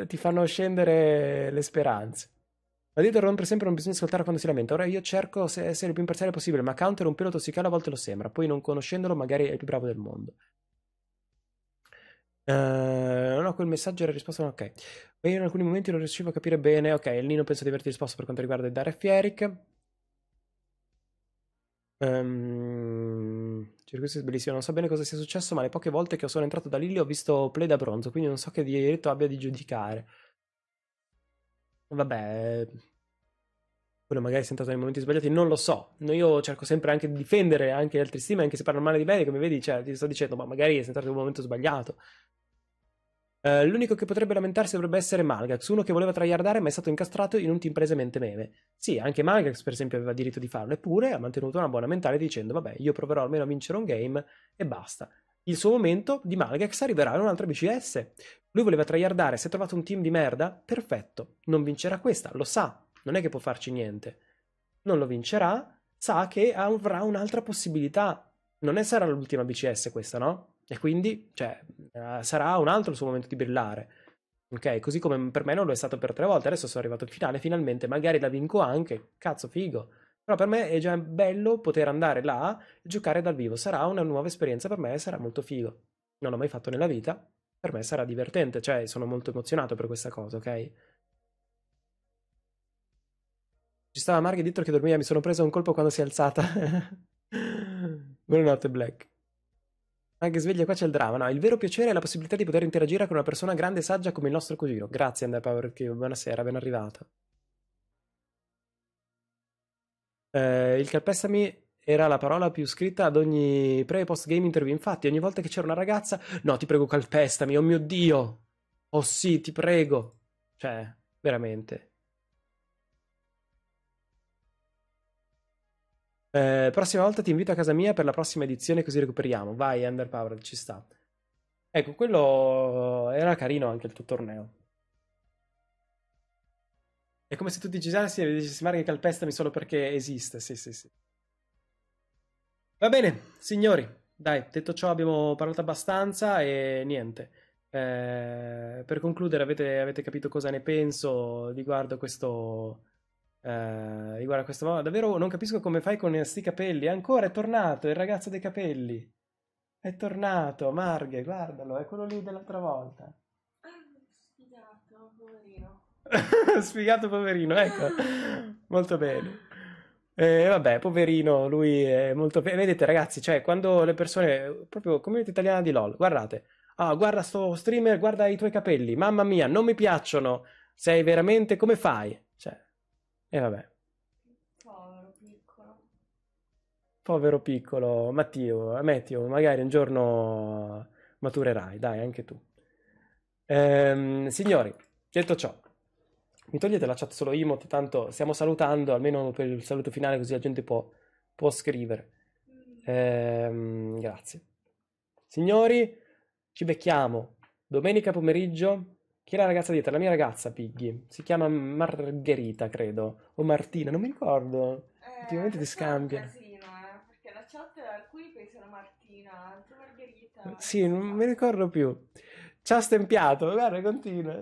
ti fanno scendere le speranze. La dieta rompe sempre non bisogna ascoltare quando si lamenta. Ora io cerco se essere il più imparziale possibile, ma counter è un pelo tossicale a volte lo sembra. Poi non conoscendolo magari è il più bravo del mondo. Uh, eh, ho quel messaggio e la risposta no, ok. Io in alcuni momenti non riuscivo a capire bene. Ok, Lino penso di averti risposto per quanto riguarda il Daref Fieric. Ehm, cioè, questo è bellissimo. Non so bene cosa sia successo, ma le poche volte che sono entrato da Lilli ho visto play da bronzo, quindi non so che diritto abbia di giudicare. Vabbè, quello magari è entrato nei momenti sbagliati, non lo so. Io cerco sempre anche di difendere anche gli altri stream, anche se parlano male di me, come vedi, cioè, ti sto dicendo, ma magari è entrato in un momento sbagliato. Eh, l'unico che potrebbe lamentarsi dovrebbe essere Malgax, uno che voleva tryhardare ma è stato incastrato in un team palesemente meme. Sì, anche Malgax per esempio aveva diritto di farlo, eppure ha mantenuto una buona mentale dicendo vabbè io proverò almeno a vincere un game e basta. Il suo momento di Malgax arriverà in un'altra BCS. Lui voleva tryhardare, si è trovato un team di merda, perfetto, non vincerà questa, lo sa, non è che può farci niente. Non lo vincerà, sa che avrà un'altra possibilità. Non è sarà l'ultima BCS questa, no? E quindi cioè, eh, sarà un altro il suo momento di brillare. Ok, così come per me non lo è stato per tre volte, adesso sono arrivato in finale, finalmente magari la vinco anche, cazzo figo. Però per me è già bello poter andare là e giocare dal vivo, sarà una nuova esperienza per me, sarà molto figo. Non l'ho mai fatto nella vita, per me sarà divertente, cioè sono molto emozionato per questa cosa, ok? Ci stava Marghe dietro che dormiva, mi sono preso un colpo quando si è alzata. Buonanotte Black. Anche ah, sveglia, qua c'è il dramma. No, il vero piacere è la possibilità di poter interagire con una persona grande e saggia come il nostro cugino. Grazie, Andrea Power Cube. Buonasera, ben arrivata. Eh, il calpestami era la parola più scritta ad ogni pre e post game interview. Infatti, ogni volta che c'era una ragazza, no, ti prego, calpestami, oh mio dio. Oh sì, ti prego. Cioè, veramente. Eh, prossima volta ti invito a casa mia per la prossima edizione così recuperiamo. Vai, Underpowered, ci sta. Ecco, quello era carino anche il tuo torneo. È come se tu dicisassi e dicessi Marga calpestami solo perché esiste, sì sì sì. Va bene, signori, dai, detto ciò abbiamo parlato abbastanza e niente. Eh, per concludere avete, avete capito cosa ne penso riguardo questo eh, riguardo a questa mamma, davvero non capisco come fai con questi capelli. Ancora è tornato il ragazzo dei capelli. È tornato, Marghe, guardalo, è quello lì dell'altra volta. Sfigato, poverino. Sfigato, poverino, ecco. Molto bene. E eh, vabbè, poverino, lui è molto... bene. Vedete ragazzi, cioè, quando le persone... Proprio community italiana di LOL, guardate. Ah, guarda sto streamer, guarda i tuoi capelli. Mamma mia, non mi piacciono. Sei veramente... Come fai? E vabbè. Povero piccolo. Povero piccolo. Matteo, eh, Matteo, magari un giorno maturerai, dai, anche tu. Ehm, signori, detto ciò, mi togliete la chat solo Imot, tanto stiamo salutando, almeno per il saluto finale così la gente può, può scrivere. Ehm, grazie. Signori, ci becchiamo domenica pomeriggio chi è la ragazza dietro? La mia ragazza, Piggy. Si chiama Margherita, credo. O Martina, non mi ricordo. Eh, Ultimamente ti scambia. È un casino, eh, perché la chat alcuni pensano Martina, altri Margherita. Sì, non mi ricordo più. Ciao stempiato, guarda, continua.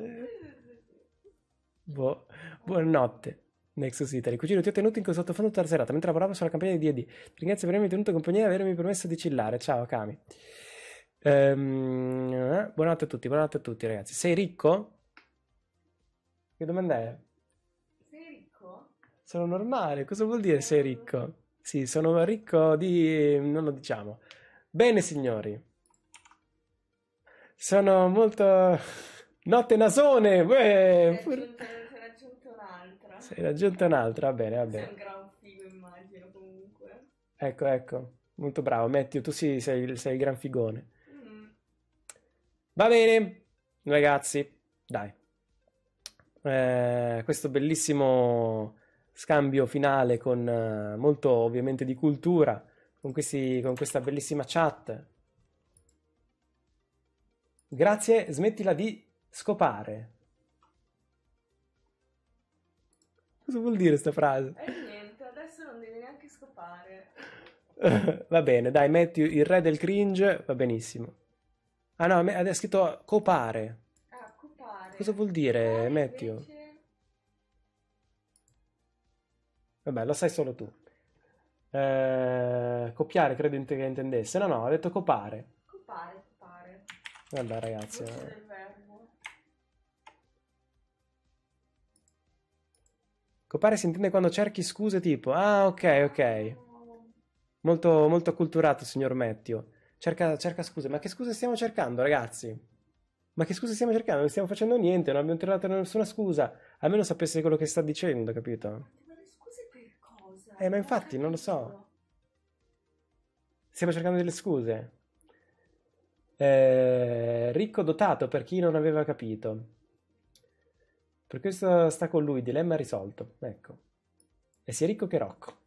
Boh. Buonanotte. Nexus Italy, cugino, ti ho tenuto in quel sottofondo tutta la serata mentre lavoravo sulla campagna di DD. ringrazio per avermi tenuto compagnia e avermi permesso di chillare. Ciao, Kami. Ehm, eh, buonanotte a tutti, buonanotte a tutti ragazzi. Sei ricco? Che domanda è? Sei ricco? Sono normale, cosa vuol dire sei ricco? Sì, sono ricco di... non lo diciamo. Bene signori. Sono molto... Notte nasone! Uè, pur... Sei raggiunto un'altra. Sei raggiunto un'altra, va bene, va bene. Sei un gran figo immagino comunque. Ecco, ecco. Molto bravo, Matthew, tu sì, sei, sei il gran figone. Va bene, ragazzi, dai. Eh, questo bellissimo scambio finale con eh, molto ovviamente di cultura, con, questi, con questa bellissima chat. Grazie, smettila di scopare. Cosa vuol dire questa frase? Eh niente, adesso non devi neanche scopare. va bene, dai, metti il re del cringe, va benissimo. Ah no, ha scritto copare. Ah, copare. Cosa vuol dire, ah, Matthew? Invece... Vabbè, lo sai solo tu. Eh, copiare credo che intendesse. No, no, ha detto copare. Copare, copare. Vabbè, ragazzi. Eh. Copare si intende quando cerchi scuse tipo... Ah, ok, ok. Molto, molto acculturato, signor Matthew. Cerca, cerca scuse. Ma che scuse stiamo cercando, ragazzi? Ma che scuse stiamo cercando? Non stiamo facendo niente, non abbiamo trovato nessuna scusa. Almeno sapesse quello che sta dicendo, capito? Ma le scuse per cosa? Eh, ma infatti, non lo so. Stiamo cercando delle scuse. Eh, ricco dotato per chi non aveva capito. Per questo sta con lui, dilemma risolto. Ecco. E sia ricco che Rocco.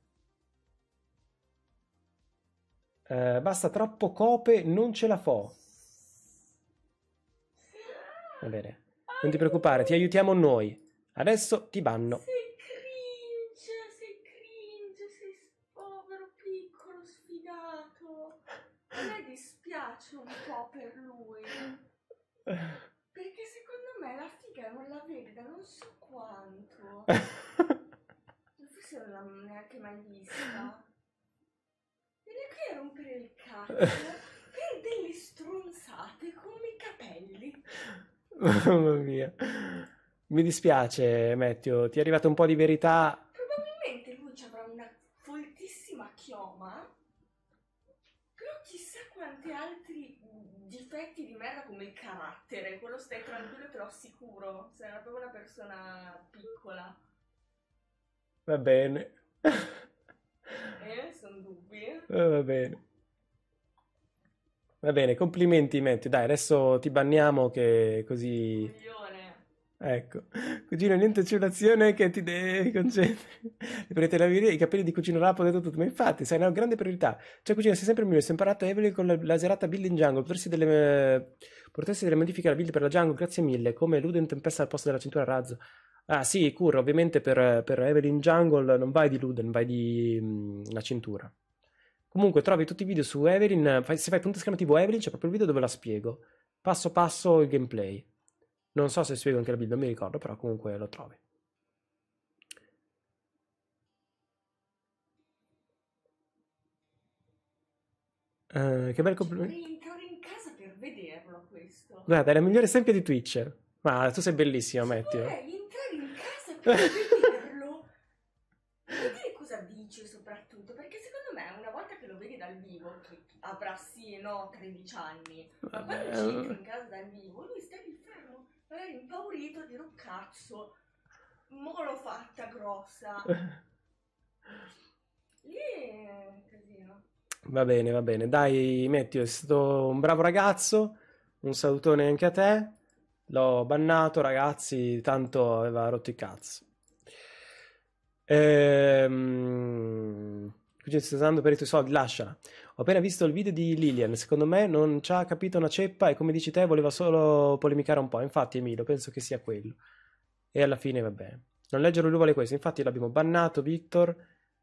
Eh, basta troppo cope, non ce la fo. Va bene. Non ti preoccupare, ti aiutiamo noi. Adesso ti banno. Sei cringe, sei povero piccolo sfigato. A me dispiace un po' per lui. Perché secondo me la figa non la vede da non so quanto. Forse non l'ha neanche mai vista a rompere il cazzo per delle stronzate come i capelli. Mamma mia. Mi dispiace, Matteo, ti è arrivata un po' di verità. Probabilmente lui ci avrà una foltissima chioma, però chissà quanti altri difetti di merda come il carattere, quello stai tranquillo e te lo assicuro, sei proprio una persona piccola. Va bene. Eh, sono dubbi. Eh. eh, va bene. Va bene, complimenti Matthew. Dai, adesso ti banniamo che così... Io Ecco, cugino, niente cellulazione che ti de- concede. la lavare i capelli di cugino Rapo, ho detto tutto. Ma infatti, sei una grande priorità. Cioè, cugino, sei sempre il mio. Ho imparato Evelyn con la laserata build in jungle. Potresti delle, potresti delle modifiche alla build per la jungle, grazie mille. Come Luden Tempesta al posto della cintura razzo. Ah, sì, Cur, ovviamente per, per Evelyn Jungle non vai di Luden, vai di mh, mm, la cintura. Comunque, trovi tutti i video su Evelyn. Fai, se fai punto esclamativo Evelyn, c'è proprio il video dove la spiego. Passo passo il gameplay. Non so se spiego anche la build, non mi ricordo, però comunque lo trovi. Uh, che bel cioè, complimento. entrare in casa per vederlo questo. Guarda, è la migliore esempio di Twitch. Ma tu sei bellissima, Matteo. Dovrei entrare in casa per vederlo. Vedere cosa dice soprattutto, perché secondo me una volta che lo vedi dal vivo, che avrà sì e no 13 anni, ma quando ci entri eh. in casa dal vivo, lui sta lì fermo era impaurito di un cazzo, mo l'ho fatta grossa. Lì è un casino. Va bene, va bene. Dai, Matteo, è stato un bravo ragazzo. Un salutone anche a te. L'ho bannato, ragazzi, tanto aveva rotto i cazzo. Ehm qui ci stai usando per i tuoi soldi, lasciala. Ho appena visto il video di Lillian, secondo me non ci ha capito una ceppa e come dici te voleva solo polemicare un po', infatti Emilio, penso che sia quello. E alla fine vabbè, non leggere lui vuole questo, infatti l'abbiamo bannato Victor,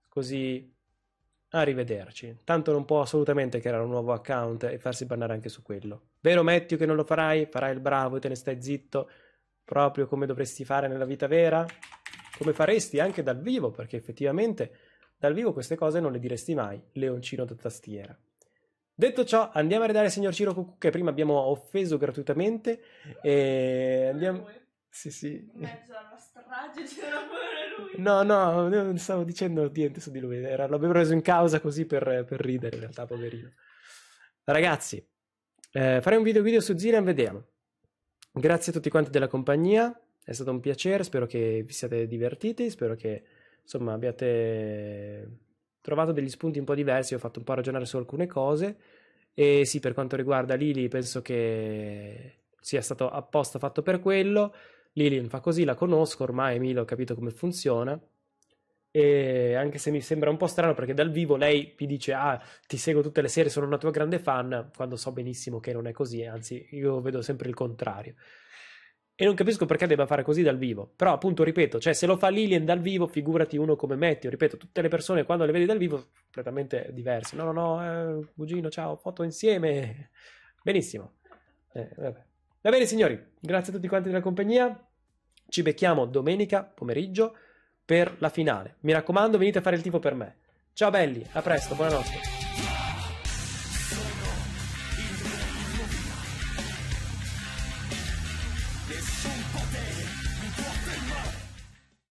così arrivederci. Tanto non può assolutamente creare un nuovo account e farsi bannare anche su quello. Vero Matthew che non lo farai? Farai il bravo e te ne stai zitto, proprio come dovresti fare nella vita vera? Come faresti anche dal vivo, perché effettivamente dal vivo queste cose non le diresti mai, leoncino da tastiera. Detto ciò, andiamo a ridare il signor Ciro Cucù che prima abbiamo offeso gratuitamente e andiamo... Sì, sì. In mezzo alla strage c'era pure lui. No, no, non stavo dicendo niente su di lui, Era, l'avevo preso in causa così per, per ridere in realtà, poverino. Ragazzi, eh, farei un video video su Zilan, vediamo. Grazie a tutti quanti della compagnia, è stato un piacere, spero che vi siate divertiti, spero che insomma abbiate trovato degli spunti un po' diversi, ho fatto un po' ragionare su alcune cose e sì, per quanto riguarda Lili penso che sia stato apposta fatto per quello. Lilin fa così, la conosco ormai, Milo ho capito come funziona. E anche se mi sembra un po' strano perché dal vivo lei mi dice ah ti seguo tutte le sere sono una tua grande fan quando so benissimo che non è così anzi io vedo sempre il contrario e non capisco perché debba fare così dal vivo. Però, appunto, ripeto, cioè, se lo fa Lilian dal vivo, figurati uno come Matteo. Ripeto, tutte le persone quando le vedi dal vivo, sono completamente diverse. No, no, no, eh, cugino, ciao, foto insieme. Benissimo. Eh, Va bene, signori, grazie a tutti quanti della compagnia. Ci becchiamo domenica pomeriggio per la finale. Mi raccomando, venite a fare il tifo per me. Ciao belli, a presto, buonanotte.